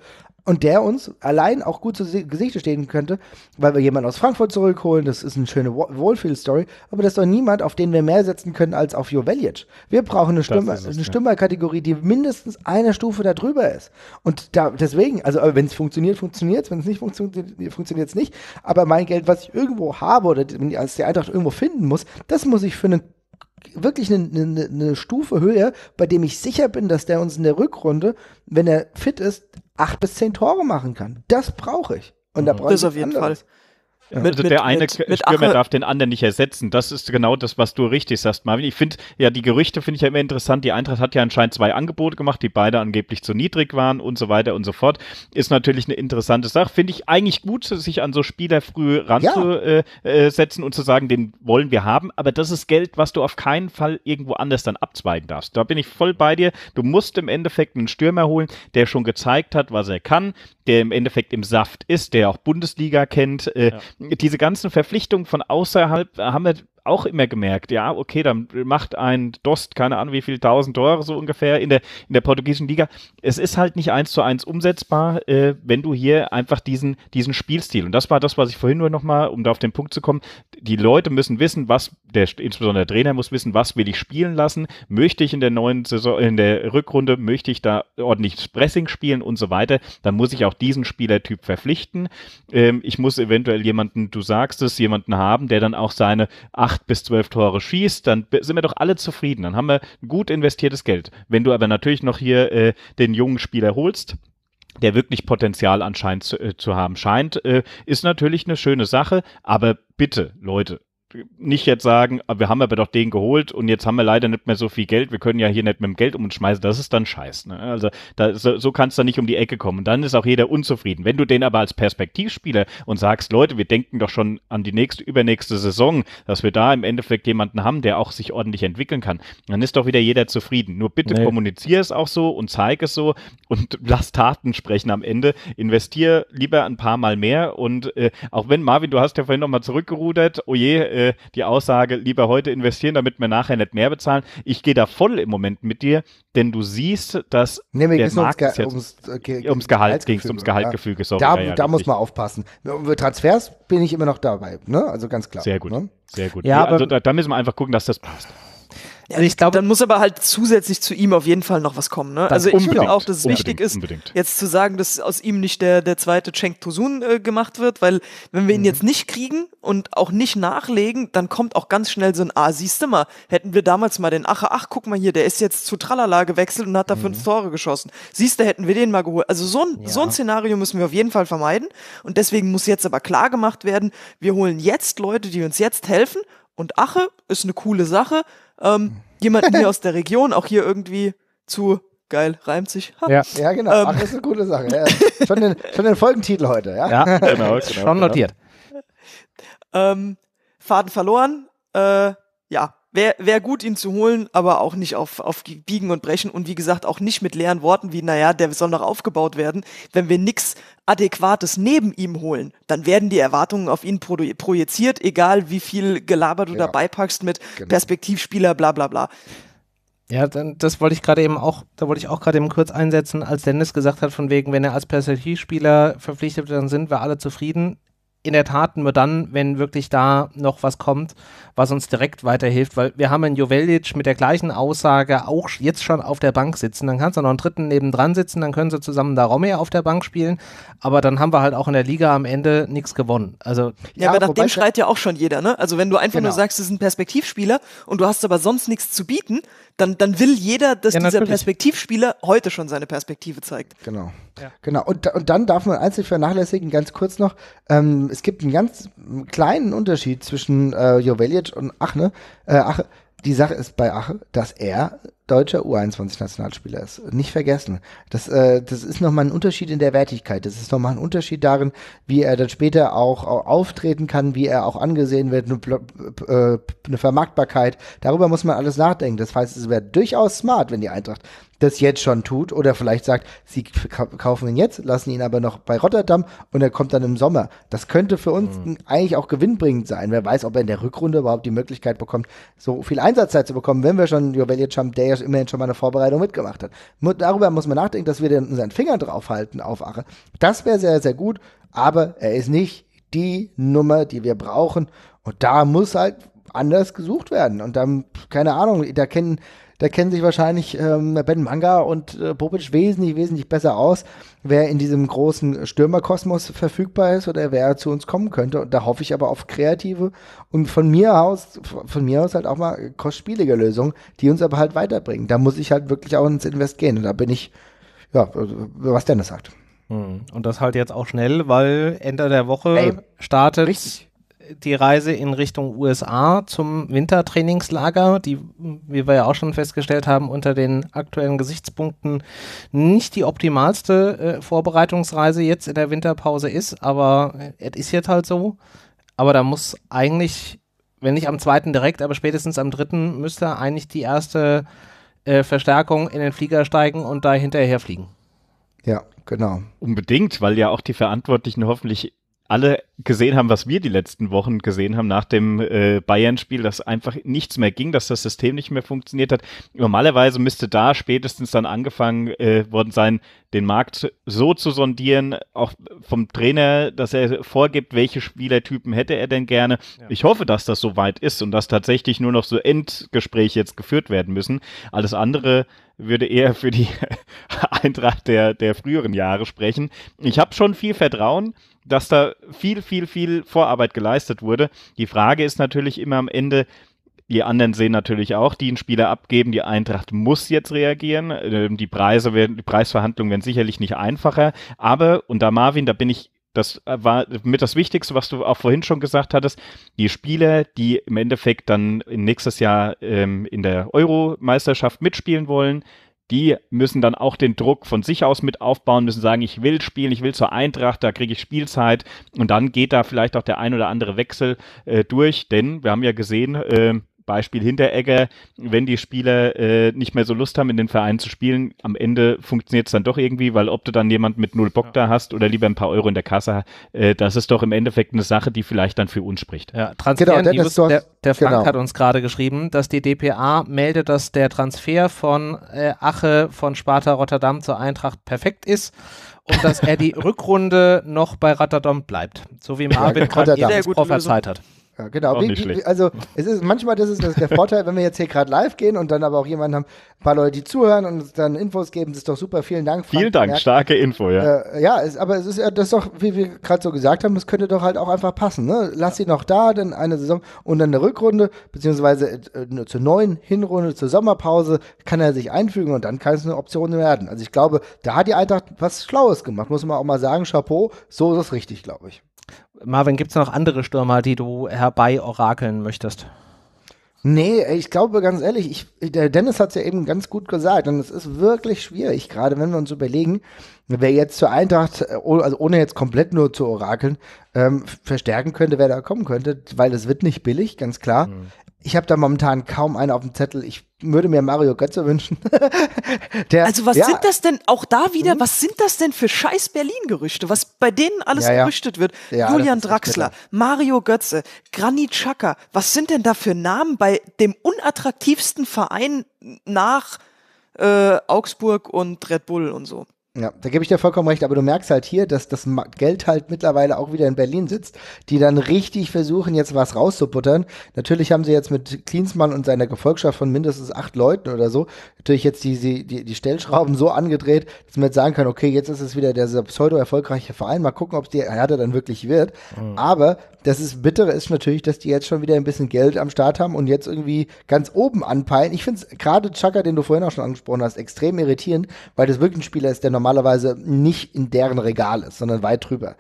und der uns allein auch gut zu Gesicht stehen könnte, weil wir jemanden aus Frankfurt zurückholen. Das ist eine schöne Wohlfühl-Story. Aber das ist doch niemand, auf den wir mehr setzen können als auf Jo Wir brauchen eine, Stimme, es, eine ja. Stürmerkategorie, die mindestens eine Stufe darüber ist. Und da, deswegen, also wenn es funktioniert, funktioniert es. Wenn es nicht funktioniert, funktioniert es nicht. Aber mein Geld, was ich irgendwo habe oder als die Eintracht irgendwo finden muss, das muss ich für einen wirklich eine, eine, eine Stufe höher, bei dem ich sicher bin, dass der uns in der Rückrunde, wenn er fit ist, acht bis zehn Tore machen kann. Das brauche ich. Und da mhm. brauche ich. Das auf jeden anderes. Fall. Ja. Mit, also mit, der eine mit, Stürmer Ache. darf den anderen nicht ersetzen. Das ist genau das, was du richtig sagst, Marvin. Ich finde, ja, die Gerüchte finde ich ja immer interessant. Die Eintracht hat ja anscheinend zwei Angebote gemacht, die beide angeblich zu niedrig waren und so weiter und so fort. Ist natürlich eine interessante Sache. Finde ich eigentlich gut, sich an so Spieler früh ranzusetzen ja. Äh, äh, und zu sagen, den wollen wir haben. Aber das ist Geld, was du auf keinen Fall irgendwo anders dann abzweigen darfst. Da bin ich voll bei dir. Du musst im Endeffekt einen Stürmer holen, der schon gezeigt hat, was er kann, der im Endeffekt im Saft ist, der auch Bundesliga kennt. Äh, ja. Diese ganzen Verpflichtungen von außerhalb äh, haben wir auch immer gemerkt, ja, okay, dann macht ein Dost, keine Ahnung, wie viel tausend Tore so ungefähr in der, in der portugiesischen Liga. Es ist halt nicht eins zu eins umsetzbar, äh, wenn du hier einfach diesen, diesen Spielstil, und das war das, was ich vorhin nur nochmal, um da auf den Punkt zu kommen, die Leute müssen wissen, was, der, insbesondere der Trainer muss wissen, was will ich spielen lassen, möchte ich in der neuen Saison, in der Rückrunde, möchte ich da ordentliches Pressing spielen und so weiter, dann muss ich auch diesen Spielertyp verpflichten. Ähm, ich muss eventuell jemanden, du sagst es, jemanden haben, der dann auch seine acht acht bis zwölf Tore schießt, dann sind wir doch alle zufrieden. Dann haben wir gut investiertes Geld. Wenn du aber natürlich noch hier äh, den jungen Spieler holst, der wirklich Potenzial anscheinend zu, äh, zu haben scheint, äh, ist natürlich eine schöne Sache. Aber bitte, Leute, nicht jetzt sagen, ah, wir haben aber doch den geholt und jetzt haben wir leider nicht mehr so viel Geld, wir können ja hier nicht mit dem Geld um uns schmeißen, das ist dann scheiß. Ne? Also da, so, so kannst du nicht um die Ecke kommen. Und dann ist auch jeder unzufrieden. Wenn du den aber als Perspektivspieler und sagst, Leute, wir denken doch schon an die nächste, übernächste Saison, dass wir da im Endeffekt jemanden haben, der auch sich ordentlich entwickeln kann, dann ist doch wieder jeder zufrieden. Nur bitte nee. kommunizier es auch so und zeig es so und lass Taten sprechen am Ende. Investier lieber ein paar Mal mehr und äh, auch wenn, Marvin, du hast ja vorhin nochmal zurückgerudert, oje, oh äh, die Aussage, lieber heute investieren, damit wir nachher nicht mehr bezahlen. Ich gehe da voll im Moment mit dir, denn du siehst, dass nee, der Markt ums, jetzt, ums, okay, ums Gehalt ging, ums Gehaltgefüge. Sorry, da, ja, da muss man aufpassen. Über Transfers bin ich immer noch dabei, ne? also ganz klar. Sehr gut, ne? sehr gut. Ja, also da, da müssen wir einfach gucken, dass das passt. Also ich glaube, dann muss aber halt zusätzlich zu ihm auf jeden Fall noch was kommen. Ne? Also ich finde auch, dass es wichtig ist, unbedingt. jetzt zu sagen, dass aus ihm nicht der, der zweite Cenk Tosun äh, gemacht wird, weil wenn wir ihn mhm. jetzt nicht kriegen und auch nicht nachlegen, dann kommt auch ganz schnell so ein, ah, siehst du mal, hätten wir damals mal den Ache, ach guck mal hier, der ist jetzt zu Tralala gewechselt und hat da mhm. fünf Tore geschossen. Siehst du, hätten wir den mal geholt. Also so ein, ja. so ein Szenario müssen wir auf jeden Fall vermeiden und deswegen muss jetzt aber klar gemacht werden, wir holen jetzt Leute, die uns jetzt helfen und Ache ist eine coole Sache, ähm, mhm. jemanden hier aus der Region auch hier irgendwie zu geil, reimt sich. Ha. Ja. ja, genau. Ähm. Ach, das ist eine gute Sache. Ja. Schon, den, schon den Folgentitel heute, ja? Ja, genau. genau schon genau. notiert. Genau. Ähm, Faden verloren. Äh, ja, wäre wär gut, ihn zu holen, aber auch nicht auf, auf Biegen und Brechen und wie gesagt auch nicht mit leeren Worten wie, naja, der soll noch aufgebaut werden. Wenn wir nichts Adäquates neben ihm holen, dann werden die Erwartungen auf ihn pro projiziert, egal wie viel Gelaber du ja. dabei packst mit genau. Perspektivspieler, bla bla bla. Ja, dann, das wollte ich gerade eben auch, da wollte ich auch gerade eben kurz einsetzen, als Dennis gesagt hat, von wegen, wenn er als Perspektivspieler verpflichtet wird, dann sind wir alle zufrieden in der Tat nur dann, wenn wirklich da noch was kommt, was uns direkt weiterhilft, weil wir haben einen Jovelic mit der gleichen Aussage auch jetzt schon auf der Bank sitzen, dann kannst du noch einen dritten nebendran sitzen, dann können sie zusammen da Romme auf der Bank spielen, aber dann haben wir halt auch in der Liga am Ende nichts gewonnen. Also Ja, ja aber nach dem schreit ja auch schon jeder, ne? Also wenn du einfach genau. nur sagst, es ist ein Perspektivspieler und du hast aber sonst nichts zu bieten, dann, dann will jeder, dass ja, dieser Perspektivspieler heute schon seine Perspektive zeigt. Genau. Genau. Und, und dann darf man einzig vernachlässigen, ganz kurz noch, ähm, es gibt einen ganz kleinen Unterschied zwischen äh, Jovelic und Achne. Äh, Ache. Die Sache ist bei Ache, dass er deutscher U21-Nationalspieler ist. Nicht vergessen. Das, äh, das ist nochmal ein Unterschied in der Wertigkeit. Das ist nochmal ein Unterschied darin, wie er dann später auch, auch auftreten kann, wie er auch angesehen wird, eine, äh, eine Vermarktbarkeit. Darüber muss man alles nachdenken. Das heißt, es wäre durchaus smart, wenn die Eintracht das jetzt schon tut oder vielleicht sagt, sie kaufen ihn jetzt, lassen ihn aber noch bei Rotterdam und er kommt dann im Sommer. Das könnte für uns mhm. eigentlich auch gewinnbringend sein. Wer weiß, ob er in der Rückrunde überhaupt die Möglichkeit bekommt, so viel Einsatzzeit zu bekommen, wenn wir schon Jovelia ja immerhin schon mal eine Vorbereitung mitgemacht hat. Darüber muss man nachdenken, dass wir den unseren Finger draufhalten auf Ache. Das wäre sehr, sehr gut, aber er ist nicht die Nummer, die wir brauchen und da muss halt anders gesucht werden und dann, keine Ahnung, da kennen da kennen sich wahrscheinlich ähm, Ben Manga und äh, Bobic wesentlich, wesentlich besser aus, wer in diesem großen Stürmerkosmos verfügbar ist oder wer zu uns kommen könnte. Und da hoffe ich aber auf kreative und von mir aus, von mir aus halt auch mal kostspielige Lösungen, die uns aber halt weiterbringen. Da muss ich halt wirklich auch ins Invest gehen. Und da bin ich, ja, äh, was Dennis sagt. Hm. Und das halt jetzt auch schnell, weil Ende der Woche Ey, startet richtig die Reise in Richtung USA zum Wintertrainingslager, die, wie wir ja auch schon festgestellt haben, unter den aktuellen Gesichtspunkten nicht die optimalste äh, Vorbereitungsreise jetzt in der Winterpause ist, aber äh, es ist jetzt halt so. Aber da muss eigentlich, wenn nicht am zweiten direkt, aber spätestens am dritten, müsste eigentlich die erste äh, Verstärkung in den Flieger steigen und da hinterher fliegen. Ja, genau. Unbedingt, weil ja auch die Verantwortlichen hoffentlich alle gesehen haben, was wir die letzten Wochen gesehen haben nach dem äh, Bayern-Spiel, dass einfach nichts mehr ging, dass das System nicht mehr funktioniert hat. Normalerweise müsste da spätestens dann angefangen äh, worden sein, den Markt so zu sondieren, auch vom Trainer, dass er vorgibt, welche Spielertypen hätte er denn gerne. Ja. Ich hoffe, dass das so weit ist und dass tatsächlich nur noch so Endgespräche jetzt geführt werden müssen. Alles andere würde eher für die Eintracht der, der früheren Jahre sprechen. Ich habe schon viel Vertrauen dass da viel, viel, viel Vorarbeit geleistet wurde. Die Frage ist natürlich immer am Ende, die anderen sehen natürlich auch, die einen Spieler abgeben. Die Eintracht muss jetzt reagieren. Ähm, die Preise werden, die Preisverhandlungen werden sicherlich nicht einfacher. Aber, und da Marvin, da bin ich das war mit das Wichtigste, was du auch vorhin schon gesagt hattest. Die Spieler, die im Endeffekt dann nächstes Jahr ähm, in der Euro-Meisterschaft mitspielen wollen, die müssen dann auch den Druck von sich aus mit aufbauen, müssen sagen, ich will spielen, ich will zur Eintracht, da kriege ich Spielzeit und dann geht da vielleicht auch der ein oder andere Wechsel äh, durch, denn wir haben ja gesehen, äh, Beispiel Hinteregger, wenn die Spieler äh, nicht mehr so Lust haben, in den Verein zu spielen, am Ende funktioniert es dann doch irgendwie, weil ob du dann jemand mit null Bock ja. da hast oder lieber ein paar Euro in der Kasse, äh, das ist doch im Endeffekt eine Sache, die vielleicht dann für uns spricht. Ja, genau, Transfer genau, News, der, der, Frank genau. hat uns gerade geschrieben, dass die DPA meldet, dass der Transfer von äh, Ache von Sparta Rotterdam zur Eintracht perfekt ist und dass er die Rückrunde noch bei Rotterdam bleibt, so wie Marvin ja, gerade prophezeit hat. Ja, genau. Wie, wie, also es ist manchmal das ist das ist der Vorteil, wenn wir jetzt hier gerade live gehen und dann aber auch jemanden haben, ein paar Leute, die zuhören und uns dann Infos geben, das ist doch super. Vielen Dank. Frank, vielen Dank, merkt, starke Info, ja. Äh, ja, es, aber es ist ja das ist doch, wie wir gerade so gesagt haben, es könnte doch halt auch einfach passen. Ne? Lass sie noch da, dann eine Saison und dann eine Rückrunde, beziehungsweise äh, zur neuen Hinrunde, zur Sommerpause, kann er sich einfügen und dann kann es eine Option werden. Also ich glaube, da hat die Eintracht was Schlaues gemacht, muss man auch mal sagen, Chapeau, so ist es richtig, glaube ich. Marvin, gibt es noch andere Stürmer, die du herbei orakeln möchtest? Nee, ich glaube ganz ehrlich, ich, der Dennis hat es ja eben ganz gut gesagt und es ist wirklich schwierig, gerade wenn wir uns überlegen, wer jetzt zur Eintracht, äh, also ohne jetzt komplett nur zu orakeln, ähm, verstärken könnte, wer da kommen könnte, weil es wird nicht billig, ganz klar. Mhm. Ich habe da momentan kaum einen auf dem Zettel. Ich würde mir Mario Götze wünschen. Der, also was ja. sind das denn, auch da wieder, mhm. was sind das denn für scheiß Berlin-Gerüchte, was bei denen alles ja, ja. gerüchtet wird? Julian Draxler, Mario Götze, Granit Xhaka, was sind denn da für Namen bei dem unattraktivsten Verein nach äh, Augsburg und Red Bull und so? Ja, da gebe ich dir vollkommen recht, aber du merkst halt hier, dass das Geld halt mittlerweile auch wieder in Berlin sitzt, die dann richtig versuchen, jetzt was rauszubuttern. Natürlich haben sie jetzt mit Klinsmann und seiner Gefolgschaft von mindestens acht Leuten oder so natürlich jetzt die, die, die Stellschrauben so angedreht, dass man jetzt sagen kann, okay, jetzt ist es wieder der pseudo-erfolgreiche Verein, mal gucken, ob es die Herde dann wirklich wird. Mhm. Aber das ist Bittere ist natürlich, dass die jetzt schon wieder ein bisschen Geld am Start haben und jetzt irgendwie ganz oben anpeilen. Ich finde es gerade Chaka, den du vorhin auch schon angesprochen hast, extrem irritierend, weil das wirklich ein Spieler ist, der normalerweise nicht in deren Regal ist, sondern weit drüber.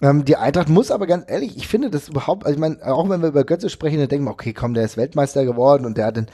Ähm, die Eintracht muss aber ganz ehrlich, ich finde das überhaupt, also ich meine, auch wenn wir über Götze sprechen, dann denken wir, okay, komm, der ist Weltmeister geworden und der hat den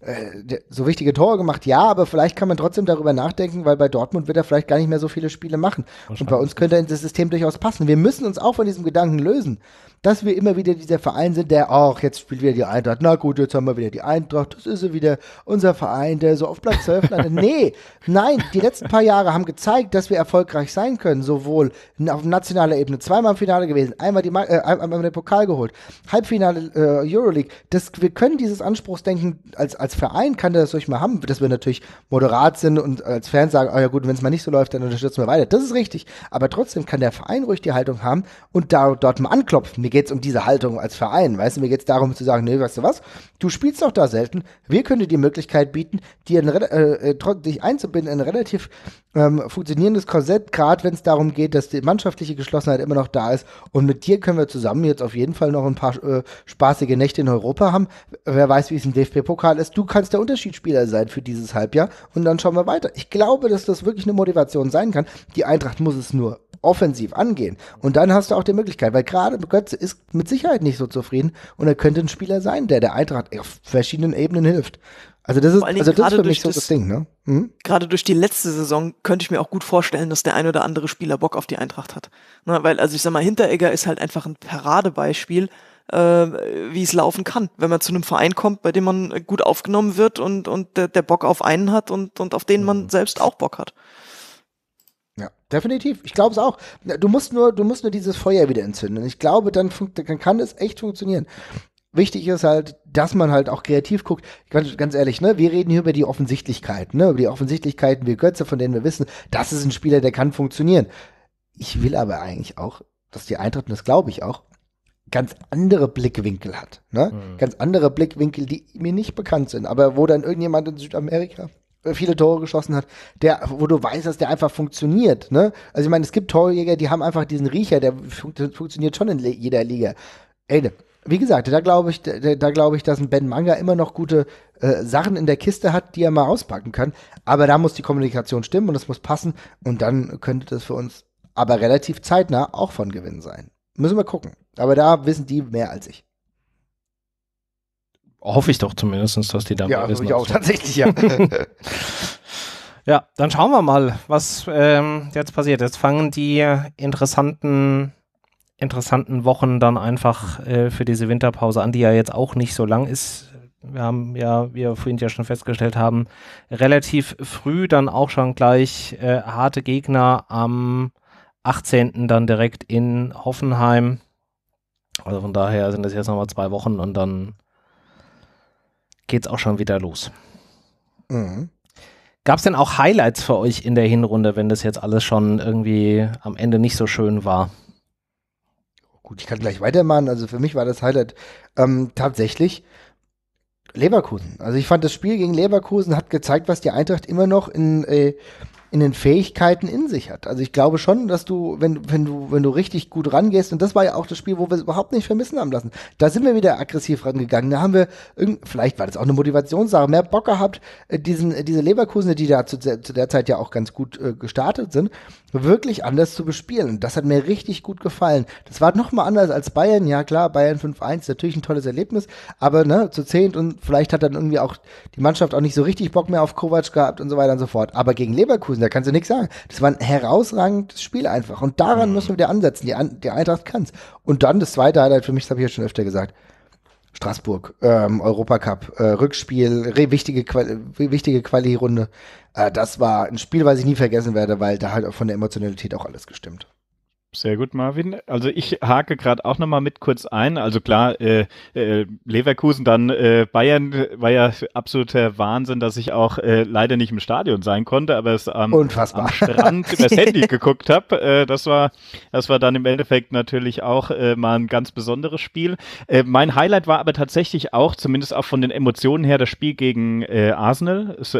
äh, so wichtige Tore gemacht, ja, aber vielleicht kann man trotzdem darüber nachdenken, weil bei Dortmund wird er vielleicht gar nicht mehr so viele Spiele machen. Und bei uns könnte er in das System durchaus passen. Wir müssen uns auch von diesem Gedanken lösen, dass wir immer wieder dieser Verein sind, der, ach, jetzt spielt wieder die Eintracht, na gut, jetzt haben wir wieder die Eintracht, das ist wieder unser Verein, der so auf Platz 12 landet. nee, nein, die letzten paar Jahre haben gezeigt, dass wir erfolgreich sein können, sowohl auf nationaler Ebene, zweimal im Finale gewesen, einmal, die, äh, einmal den Pokal geholt, Halbfinale äh, Euroleague. Das, wir können dieses Anspruchsdenken als, als als Verein kann das ruhig mal haben, dass wir natürlich moderat sind und als Fans sagen, oh ja gut, wenn es mal nicht so läuft, dann unterstützen wir weiter. Das ist richtig. Aber trotzdem kann der Verein ruhig die Haltung haben und da, dort mal anklopfen. Mir geht es um diese Haltung als Verein. Weißt du, mir geht's darum zu sagen, nee, weißt du was, du spielst doch da selten. Wir können dir die Möglichkeit bieten, dir ein, äh, äh dich einzubinden in ein relativ ähm, funktionierendes Korsett, gerade wenn es darum geht, dass die mannschaftliche Geschlossenheit immer noch da ist. Und mit dir können wir zusammen jetzt auf jeden Fall noch ein paar äh, spaßige Nächte in Europa haben. Wer weiß, wie es im DFB-Pokal ist du kannst der Unterschiedsspieler sein für dieses Halbjahr und dann schauen wir weiter. Ich glaube, dass das wirklich eine Motivation sein kann. Die Eintracht muss es nur offensiv angehen. Und dann hast du auch die Möglichkeit, weil gerade Götze ist mit Sicherheit nicht so zufrieden und er könnte ein Spieler sein, der der Eintracht auf verschiedenen Ebenen hilft. Also das ist, also das ist für mich so das, das Ding, ne? Mhm. Gerade durch die letzte Saison könnte ich mir auch gut vorstellen, dass der ein oder andere Spieler Bock auf die Eintracht hat. Na, ne, weil, also ich sag mal, Hinteregger ist halt einfach ein Paradebeispiel äh, wie es laufen kann, wenn man zu einem Verein kommt, bei dem man gut aufgenommen wird und, und der, der Bock auf einen hat und, und auf den man mhm. selbst auch Bock hat. Ja, definitiv. Ich glaube es auch. Du musst nur, du musst nur dieses Feuer wieder entzünden. Ich glaube, dann, dann kann es echt funktionieren. Wichtig ist halt, dass man halt auch kreativ guckt. Ich meine, ganz ehrlich, ne, wir reden hier über die Offensichtlichkeit, ne, über die Offensichtlichkeiten wie Götze, von denen wir wissen, das ist ein Spieler, der kann funktionieren. Ich will aber eigentlich auch, dass die Eintracht, und das glaube ich auch, ganz andere Blickwinkel hat. Ne? Mhm. Ganz andere Blickwinkel, die mir nicht bekannt sind, aber wo dann irgendjemand in Südamerika äh, viele Tore geschossen hat, der, wo du weißt, dass der einfach funktioniert. Ne? Also ich meine, es gibt Torjäger, die haben einfach diesen Riecher, der fun funktioniert schon in jeder Liga. Ey, wie gesagt, da glaube ich, da, da glaube ich, dass ein Ben Manga immer noch gute äh, Sachen in der Kiste hat, die er mal auspacken kann. Aber da muss die Kommunikation stimmen und es muss passen und dann könnte das für uns aber relativ zeitnah auch von Gewinn sein. Müssen wir gucken. Aber da wissen die mehr als ich. Hoffe ich doch zumindest, dass die da ja, mehr wissen. Ja, ich auch so. tatsächlich, ja. ja, dann schauen wir mal, was ähm, jetzt passiert. Jetzt fangen die interessanten, interessanten Wochen dann einfach äh, für diese Winterpause an, die ja jetzt auch nicht so lang ist wir haben ja, wie wir vorhin ja schon festgestellt haben, relativ früh dann auch schon gleich äh, harte Gegner am 18. dann direkt in Hoffenheim. Also von daher sind das jetzt nochmal zwei Wochen und dann geht's auch schon wieder los. Mhm. Gab es denn auch Highlights für euch in der Hinrunde, wenn das jetzt alles schon irgendwie am Ende nicht so schön war? Gut, ich kann gleich weitermachen. Also für mich war das Highlight ähm, tatsächlich Leverkusen. Also ich fand das Spiel gegen Leverkusen hat gezeigt, was die Eintracht immer noch in äh, in den Fähigkeiten in sich hat. Also ich glaube schon, dass du, wenn, wenn du, wenn du richtig gut rangehst, und das war ja auch das Spiel, wo wir es überhaupt nicht vermissen haben lassen. Da sind wir wieder aggressiv rangegangen. Da haben wir vielleicht war das auch eine Motivationssache, mehr Bock gehabt, äh, diesen, äh, diese Leverkusen, die da zu, zu der Zeit ja auch ganz gut äh, gestartet sind, wirklich anders zu bespielen. Das hat mir richtig gut gefallen. Das war nochmal anders als Bayern. Ja klar, Bayern 5-1, ist natürlich ein tolles Erlebnis, aber ne, zu zehnt und vielleicht hat dann irgendwie auch die Mannschaft auch nicht so richtig Bock mehr auf Kovac gehabt und so weiter und so fort. Aber gegen Leverkusen Leverkusen, da kannst du nichts sagen. Das war ein herausragendes Spiel einfach. Und daran mhm. müssen wir wieder ansetzen. Die, An die Eintracht kann es. Und dann das zweite Highlight für mich, das habe ich ja schon öfter gesagt. Straßburg, ähm, Europacup, äh, Rückspiel, wichtige, Quali wichtige Quali-Runde. Äh, das war ein Spiel, was ich nie vergessen werde, weil da halt auch von der Emotionalität auch alles gestimmt. Sehr gut, Marvin. Also ich hake gerade auch nochmal mit kurz ein. Also klar, äh, äh, Leverkusen, dann äh, Bayern war ja absoluter Wahnsinn, dass ich auch äh, leider nicht im Stadion sein konnte, aber es am, am Strand übers Handy geguckt habe. Äh, das, war, das war dann im Endeffekt natürlich auch äh, mal ein ganz besonderes Spiel. mein Highlight war aber tatsächlich auch, zumindest auch von den Emotionen her, das Spiel gegen Arsenal. Es,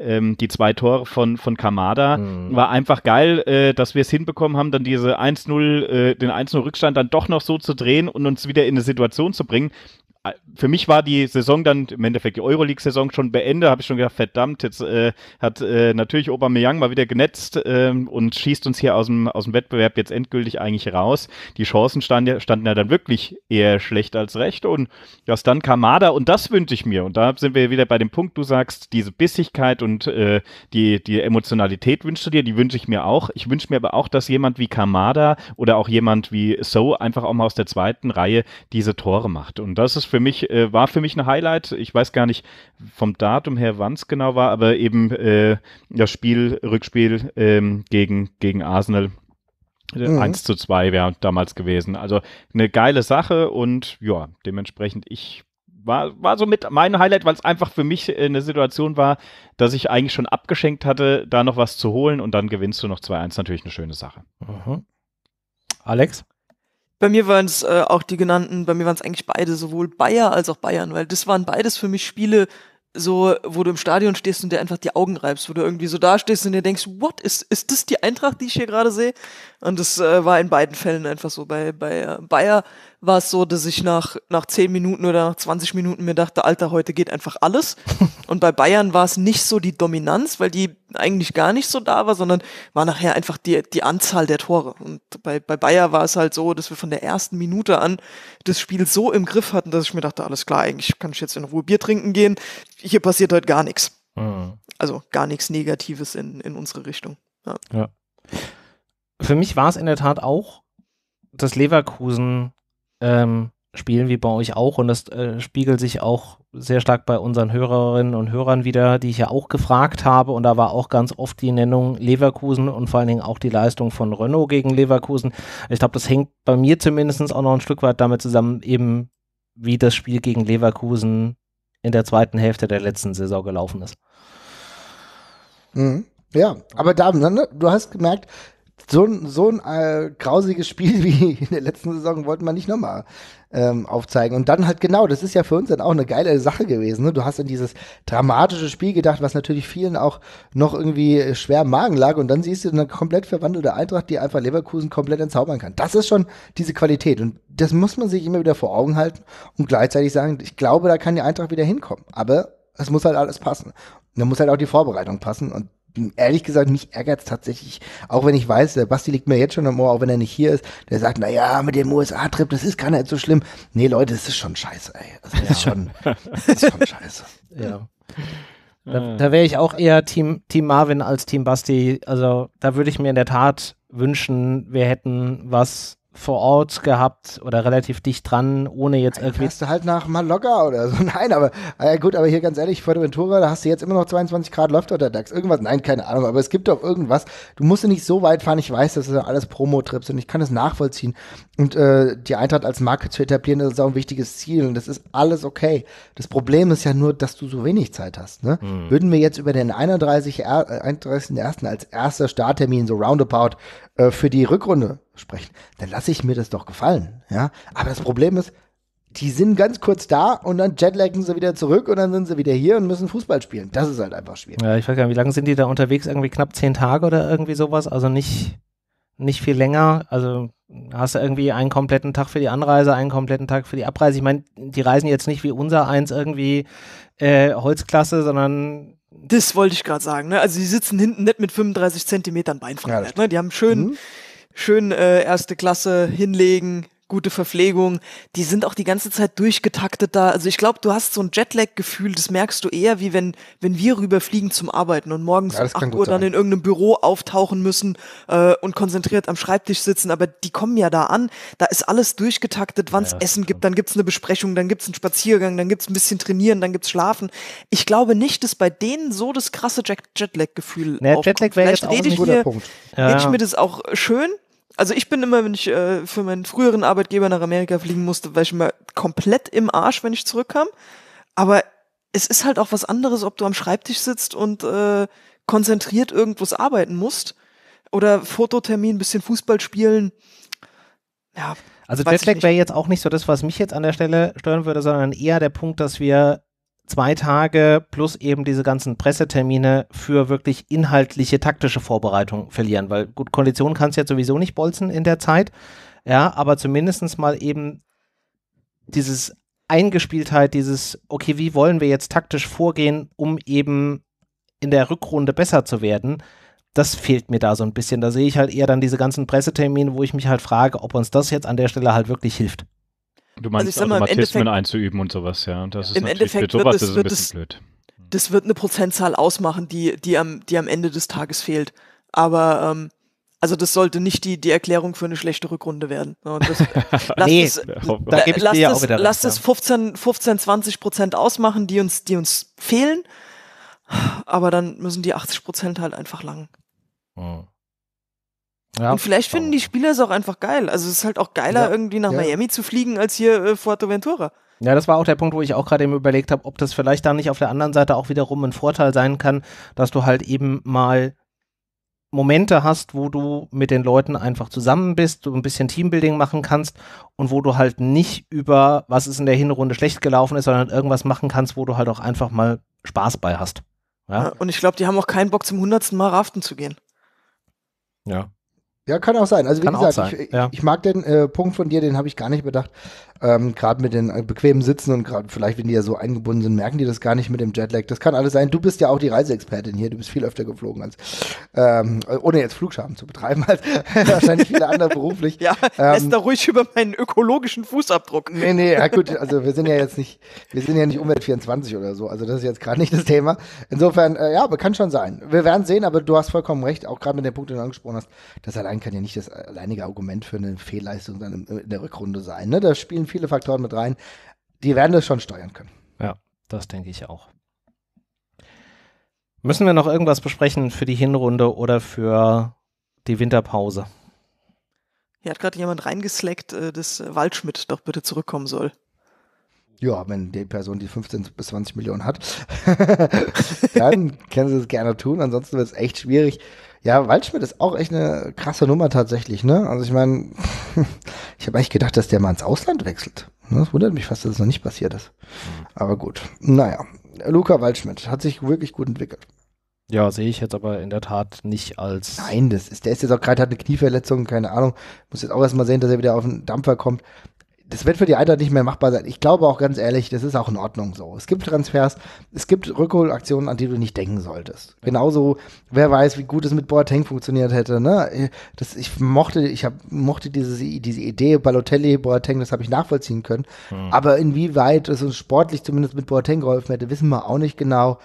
ähm, die zwei Tore von, von Kamada. Mhm. War einfach geil, dass wir es hinbekommen haben, dann diese 1-0, äh, den 1-0 Rückstand dann doch noch so zu drehen und uns wieder in eine Situation zu bringen, für mich war die Saison dann im Endeffekt die Euroleague-Saison schon beendet. Habe ich schon gedacht, verdammt, jetzt äh, hat äh, natürlich Aubameyang mal wieder genetzt ähm, und schießt uns hier aus dem, aus dem Wettbewerb jetzt endgültig eigentlich raus. Die Chancen stand, standen ja dann wirklich eher schlecht als recht und das dann Kamada und das wünsche ich mir. Und da sind wir wieder bei dem Punkt, du sagst, diese Bissigkeit und äh, die, die Emotionalität wünschst du dir, die wünsche ich mir auch. Ich wünsche mir aber auch, dass jemand wie Kamada oder auch jemand wie So einfach auch mal aus der zweiten Reihe diese Tore macht. Und das ist für mich, äh, war für mich ein Highlight. Ich weiß gar nicht vom Datum her, wann es genau war, aber eben äh, das Spiel, Rückspiel ähm, gegen, gegen Arsenal. Äh, mhm. 1 zu 2 wäre damals gewesen. Also eine geile Sache und ja, dementsprechend, ich war, war so mit meinem Highlight, weil es einfach für mich äh, eine Situation war, dass ich eigentlich schon abgeschenkt hatte, da noch was zu holen und dann gewinnst du noch 2-1, natürlich eine schöne Sache. Mhm. Alex? Bei mir waren es äh, auch die genannten, bei mir waren es eigentlich beide, sowohl Bayer als auch Bayern, weil das waren beides für mich Spiele, so, wo du im Stadion stehst und dir einfach die Augen reibst, wo du irgendwie so da stehst und dir denkst, what, ist, ist das die Eintracht, die ich hier gerade sehe? Und das äh, war in beiden Fällen einfach so. Bei, bei äh, Bayer war es so, dass ich nach, nach 10 Minuten oder nach 20 Minuten mir dachte, Alter, heute geht einfach alles. Und bei Bayern war es nicht so die Dominanz, weil die eigentlich gar nicht so da war, sondern war nachher einfach die, die Anzahl der Tore. Und bei, bei Bayer war es halt so, dass wir von der ersten Minute an das Spiel so im Griff hatten, dass ich mir dachte, alles klar, eigentlich kann ich jetzt in Ruhe Bier trinken gehen. Hier passiert heute gar nichts. Mhm. Also gar nichts Negatives in, in unsere Richtung. ja. ja. Für mich war es in der Tat auch dass Leverkusen ähm, spielen, wie bei euch auch. Und das äh, spiegelt sich auch sehr stark bei unseren Hörerinnen und Hörern wieder, die ich ja auch gefragt habe. Und da war auch ganz oft die Nennung Leverkusen und vor allen Dingen auch die Leistung von Renault gegen Leverkusen. Ich glaube, das hängt bei mir zumindest auch noch ein Stück weit damit zusammen, eben wie das Spiel gegen Leverkusen in der zweiten Hälfte der letzten Saison gelaufen ist. Mhm. Ja, aber da, ne, du hast gemerkt, so ein, so ein äh, grausiges Spiel wie in der letzten Saison wollten wir nicht nochmal ähm, aufzeigen. Und dann halt genau, das ist ja für uns dann auch eine geile Sache gewesen. Ne? Du hast an dieses dramatische Spiel gedacht, was natürlich vielen auch noch irgendwie äh, schwer im Magen lag. Und dann siehst du eine komplett verwandelte Eintracht, die einfach Leverkusen komplett entzaubern kann. Das ist schon diese Qualität. Und das muss man sich immer wieder vor Augen halten und gleichzeitig sagen, ich glaube, da kann die Eintracht wieder hinkommen. Aber es muss halt alles passen. Und da muss halt auch die Vorbereitung passen. Und ehrlich gesagt, mich ärgert es tatsächlich, auch wenn ich weiß, der Basti liegt mir jetzt schon am Ohr, auch wenn er nicht hier ist, der sagt, naja, mit dem USA-Trip, das ist gar nicht so schlimm. Nee, Leute, das ist schon scheiße, ey. Das also, ist, schon, das ist schon scheiße. Ja. Da, da wäre ich auch eher Team, Team Marvin als Team Basti. Also da würde ich mir in der Tat wünschen, wir hätten was vor Ort gehabt oder relativ dicht dran, ohne jetzt Nein, irgendwie. Hast du halt nach Malogga oder so. Nein, aber ah ja gut, aber hier ganz ehrlich, vor der Ventura, da hast du jetzt immer noch 22 Grad, läuft doch der DAX. Irgendwas, nein, keine Ahnung, aber es gibt doch irgendwas. Du musst ja nicht so weit fahren. Ich weiß, das sind alles Promo-Trips und ich kann das nachvollziehen. Und äh, die Eintracht als Marke zu etablieren, das ist auch ein wichtiges Ziel und das ist alles okay. Das Problem ist ja nur, dass du so wenig Zeit hast. Ne? Mhm. Würden wir jetzt über den 31.01. Äh, als erster Starttermin so roundabout äh, für die Rückrunde sprechen, dann lasse ich mir das doch gefallen. Ja? Aber das Problem ist, die sind ganz kurz da und dann jetlaggen sie wieder zurück und dann sind sie wieder hier und müssen Fußball spielen. Das ist halt einfach schwierig. Ja, ich weiß gar nicht, wie lange sind die da unterwegs? Irgendwie knapp zehn Tage oder irgendwie sowas? Also nicht, nicht viel länger. Also hast du irgendwie einen kompletten Tag für die Anreise, einen kompletten Tag für die Abreise. Ich meine, die reisen jetzt nicht wie unser eins irgendwie äh, Holzklasse, sondern das wollte ich gerade sagen. Ne? Also die sitzen hinten nicht mit 35 Zentimetern Beinfreiheit. Ja, ne? Die haben schön, mhm. schön äh, erste Klasse hinlegen, gute Verpflegung, die sind auch die ganze Zeit durchgetaktet da. Also ich glaube, du hast so ein Jetlag-Gefühl, das merkst du eher, wie wenn, wenn wir rüberfliegen zum Arbeiten und morgens ja, um 8 Uhr dann in irgendeinem Büro auftauchen müssen äh, und konzentriert am Schreibtisch sitzen. Aber die kommen ja da an, da ist alles durchgetaktet, wann es ja, Essen gibt, dann gibt's eine Besprechung, dann gibt's einen Spaziergang, dann gibt's ein bisschen Trainieren, dann gibt's Schlafen. Ich glaube nicht, dass bei denen so das krasse Jetlag-Gefühl naja, Jetlag wäre jetzt auch ein guter mir, Punkt. Ja. Rede ich mir das auch schön, also ich bin immer, wenn ich äh, für meinen früheren Arbeitgeber nach Amerika fliegen musste, war ich immer komplett im Arsch, wenn ich zurückkam. Aber es ist halt auch was anderes, ob du am Schreibtisch sitzt und äh, konzentriert irgendwas arbeiten musst oder Fototermin, bisschen Fußball spielen. Ja. Also Jetlag wäre jetzt auch nicht so das, was mich jetzt an der Stelle stören würde, sondern eher der Punkt, dass wir zwei Tage plus eben diese ganzen Pressetermine für wirklich inhaltliche taktische Vorbereitung verlieren, weil gut, Kondition kannst du jetzt sowieso nicht bolzen in der Zeit, ja, aber zumindest mal eben dieses Eingespieltheit, dieses, okay, wie wollen wir jetzt taktisch vorgehen, um eben in der Rückrunde besser zu werden, das fehlt mir da so ein bisschen. Da sehe ich halt eher dann diese ganzen Pressetermine, wo ich mich halt frage, ob uns das jetzt an der Stelle halt wirklich hilft. Du meinst also ich mal, Automatismen einzuüben und sowas, ja. Und das ist Im Endeffekt wird es, wird es, blöd. Das wird eine Prozentzahl ausmachen, die, die, am, die am Ende des Tages fehlt. Aber ähm, also das sollte nicht die, die Erklärung für eine schlechte Rückrunde werden. Ne, das, äh, lass nee, das, da gebe ich dir ja auch wieder Lass das 15, 15 20 Prozent ausmachen, die uns, die uns fehlen. Aber dann müssen die 80 Prozent halt einfach lang. Oh. Ja, und vielleicht finden die Spieler es auch einfach geil. Also es ist halt auch geiler, ja, irgendwie nach ja. Miami zu fliegen, als hier äh, Fuerteventura. Ja, das war auch der Punkt, wo ich auch gerade eben überlegt habe, ob das vielleicht da nicht auf der anderen Seite auch wiederum ein Vorteil sein kann, dass du halt eben mal Momente hast, wo du mit den Leuten einfach zusammen bist, du ein bisschen Teambuilding machen kannst und wo du halt nicht über, was ist in der Hinrunde schlecht gelaufen ist, sondern irgendwas machen kannst, wo du halt auch einfach mal Spaß bei hast. Ja? und ich glaube, die haben auch keinen Bock, zum hundertsten Mal raften zu gehen. Ja, ja, kann auch sein. Also kann wie gesagt, ich, ja. ich, mag den äh, Punkt von dir, den habe ich gar nicht bedacht. Ähm, gerade mit den äh, bequemen Sitzen und gerade vielleicht, wenn die ja so eingebunden sind, merken die das gar nicht mit dem Jetlag. Das kann alles sein. Du bist ja auch die Reiseexpertin hier. Du bist viel öfter geflogen als, ähm, äh, ohne jetzt Flugscham zu betreiben, als wahrscheinlich viele andere beruflich. Ja, ähm, lässt da ruhig über meinen ökologischen Fußabdruck. Nee, nee, ja gut. Also wir sind ja jetzt nicht, wir sind ja nicht Umwelt24 oder so. Also das ist jetzt gerade nicht das Thema. Insofern, äh, ja, aber kann schon sein. Wir werden sehen, aber du hast vollkommen recht, auch gerade mit dem Punkt, den du angesprochen hast. Das allein kann ja nicht das äh, alleinige Argument für eine Fehlleistung dann in, der Rückrunde sein. Ne? Da spielen viele Faktoren mit rein. Die werden das schon steuern können. Ja, das denke ich auch. Müssen wir noch irgendwas besprechen für die Hinrunde oder für die Winterpause? Hier hat gerade jemand reingeslackt, äh, dass Waldschmidt doch bitte zurückkommen soll. Ja, wenn die Person die 15 bis 20 Millionen hat, dann können sie es gerne tun. Ansonsten wird es echt schwierig. Ja, Waldschmidt ist auch echt eine krasse Nummer tatsächlich, ne? Also ich meine, ich habe eigentlich gedacht, dass der mal ins Ausland wechselt. Ne, das wundert mich fast, dass es das noch nicht passiert ist. Mhm. Aber gut, naja. Luca Waldschmidt hat sich wirklich gut entwickelt. Ja, sehe ich jetzt aber in der Tat nicht als. Nein, das ist, der ist jetzt auch gerade, hat eine Knieverletzung, keine Ahnung. Muss jetzt auch erstmal sehen, dass er wieder auf den Dampfer kommt das wird für die Eintracht nicht mehr machbar sein. Ich glaube auch ganz ehrlich, das ist auch in Ordnung so. Es gibt Transfers, es gibt Rückholaktionen, an die du nicht denken solltest. Genauso, wer weiß, wie gut es mit Boateng funktioniert hätte. Ne? Das, ich mochte, ich hab, mochte diese, diese Idee, Balotelli, Boateng, das habe ich nachvollziehen können. Mhm. Aber inwieweit es uns sportlich zumindest mit Boateng geholfen hätte, wissen wir auch nicht genau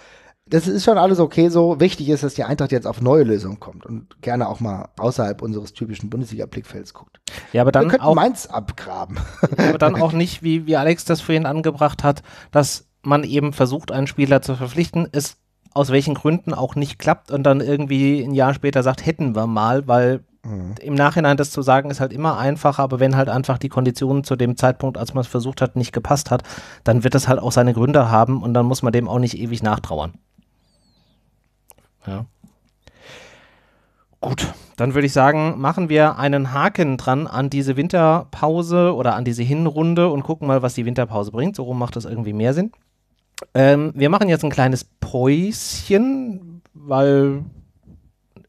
das ist schon alles okay so. Wichtig ist, dass die Eintracht jetzt auf neue Lösungen kommt und gerne auch mal außerhalb unseres typischen Bundesliga-Blickfelds guckt. Ja, aber dann Wir auch, Mainz abgraben. Aber dann auch nicht, wie, wie Alex das vorhin angebracht hat, dass man eben versucht, einen Spieler zu verpflichten, es aus welchen Gründen auch nicht klappt und dann irgendwie ein Jahr später sagt, hätten wir mal, weil mhm. im Nachhinein das zu sagen ist halt immer einfacher, aber wenn halt einfach die Konditionen zu dem Zeitpunkt, als man es versucht hat, nicht gepasst hat, dann wird das halt auch seine Gründe haben und dann muss man dem auch nicht ewig nachtrauern. Ja. Gut, dann würde ich sagen, machen wir einen Haken dran an diese Winterpause oder an diese Hinrunde und gucken mal, was die Winterpause bringt. So rum macht das irgendwie mehr Sinn. Ähm, wir machen jetzt ein kleines Päuschen, weil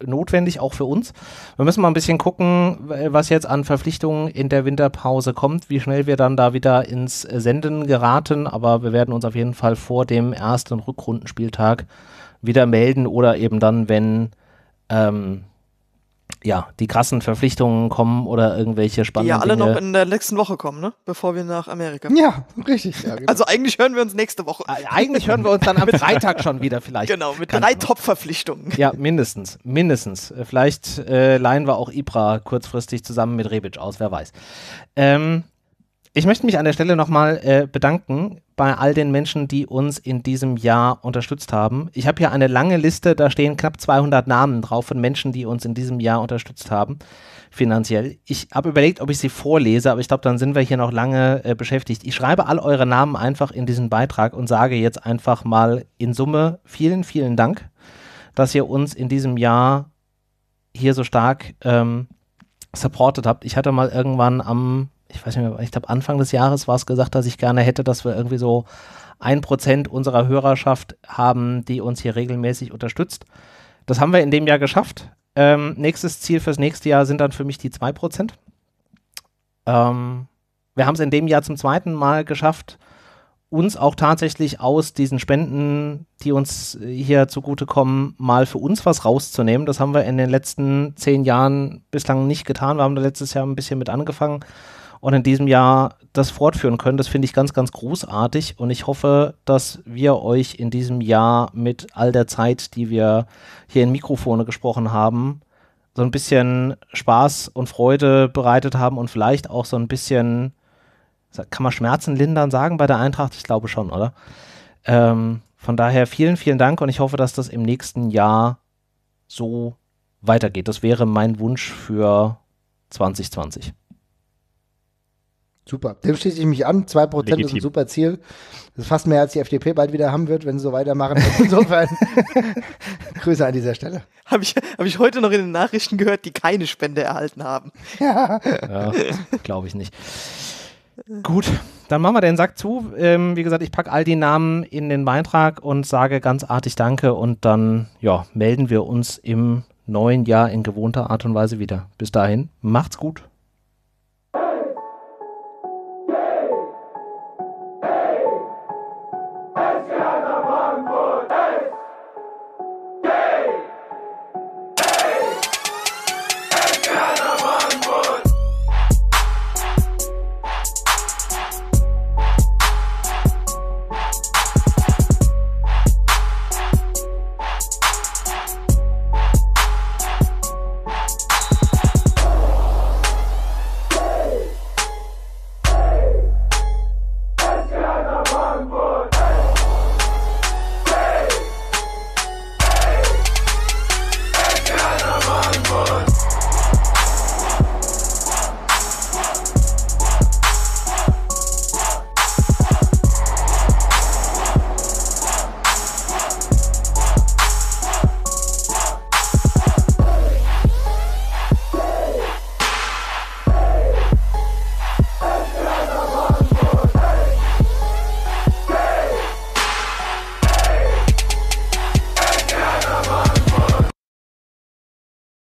notwendig, auch für uns. Wir müssen mal ein bisschen gucken, was jetzt an Verpflichtungen in der Winterpause kommt, wie schnell wir dann da wieder ins Senden geraten. Aber wir werden uns auf jeden Fall vor dem ersten Rückrundenspieltag wieder melden oder eben dann, wenn ähm, ja, die krassen Verpflichtungen kommen oder irgendwelche spannenden Die ja alle Dinge. noch in der nächsten Woche kommen, ne? Bevor wir nach Amerika. Ja, richtig. Ja, genau. Also eigentlich hören wir uns nächste Woche. Eigentlich hören wir uns dann am Freitag schon wieder vielleicht. Genau, mit Kann drei Top-Verpflichtungen. Ja, mindestens, mindestens. Äh, vielleicht äh, leihen wir auch Ibra kurzfristig zusammen mit Rebic aus, wer weiß. Ähm, ich möchte mich an der Stelle nochmal äh, bedanken bei all den Menschen, die uns in diesem Jahr unterstützt haben. Ich habe hier eine lange Liste, da stehen knapp 200 Namen drauf von Menschen, die uns in diesem Jahr unterstützt haben, finanziell. Ich habe überlegt, ob ich sie vorlese, aber ich glaube, dann sind wir hier noch lange äh, beschäftigt. Ich schreibe all eure Namen einfach in diesen Beitrag und sage jetzt einfach mal in Summe vielen, vielen Dank, dass ihr uns in diesem Jahr hier so stark ähm, supportet habt. Ich hatte mal irgendwann am ich weiß nicht mehr, ich glaube Anfang des Jahres war es gesagt, dass ich gerne hätte, dass wir irgendwie so ein Prozent unserer Hörerschaft haben, die uns hier regelmäßig unterstützt. Das haben wir in dem Jahr geschafft. Ähm, nächstes Ziel fürs nächste Jahr sind dann für mich die 2%. Ähm, wir haben es in dem Jahr zum zweiten Mal geschafft, uns auch tatsächlich aus diesen Spenden, die uns äh, hier zugutekommen, mal für uns was rauszunehmen. Das haben wir in den letzten zehn Jahren bislang nicht getan. Wir haben da letztes Jahr ein bisschen mit angefangen und in diesem Jahr das fortführen können. Das finde ich ganz, ganz großartig und ich hoffe, dass wir euch in diesem Jahr mit all der Zeit, die wir hier in Mikrofone gesprochen haben, so ein bisschen Spaß und Freude bereitet haben und vielleicht auch so ein bisschen, kann man Schmerzen lindern sagen bei der Eintracht? Ich glaube schon, oder? Ähm, von daher vielen, vielen Dank und ich hoffe, dass das im nächsten Jahr so weitergeht. Das wäre mein Wunsch für 2020. Super. Dem schließe ich mich an. 2% Legitim. ist ein super Ziel. Das ist fast mehr, als die FDP bald wieder haben wird, wenn sie so weitermachen. Insofern Grüße an dieser Stelle. Habe ich, hab ich heute noch in den Nachrichten gehört, die keine Spende erhalten haben. Ja, glaube ich nicht. Gut, dann machen wir den Sack zu. Ähm, wie gesagt, ich packe all die Namen in den Beitrag und sage ganz artig Danke und dann ja, melden wir uns im neuen Jahr in gewohnter Art und Weise wieder. Bis dahin, macht's gut.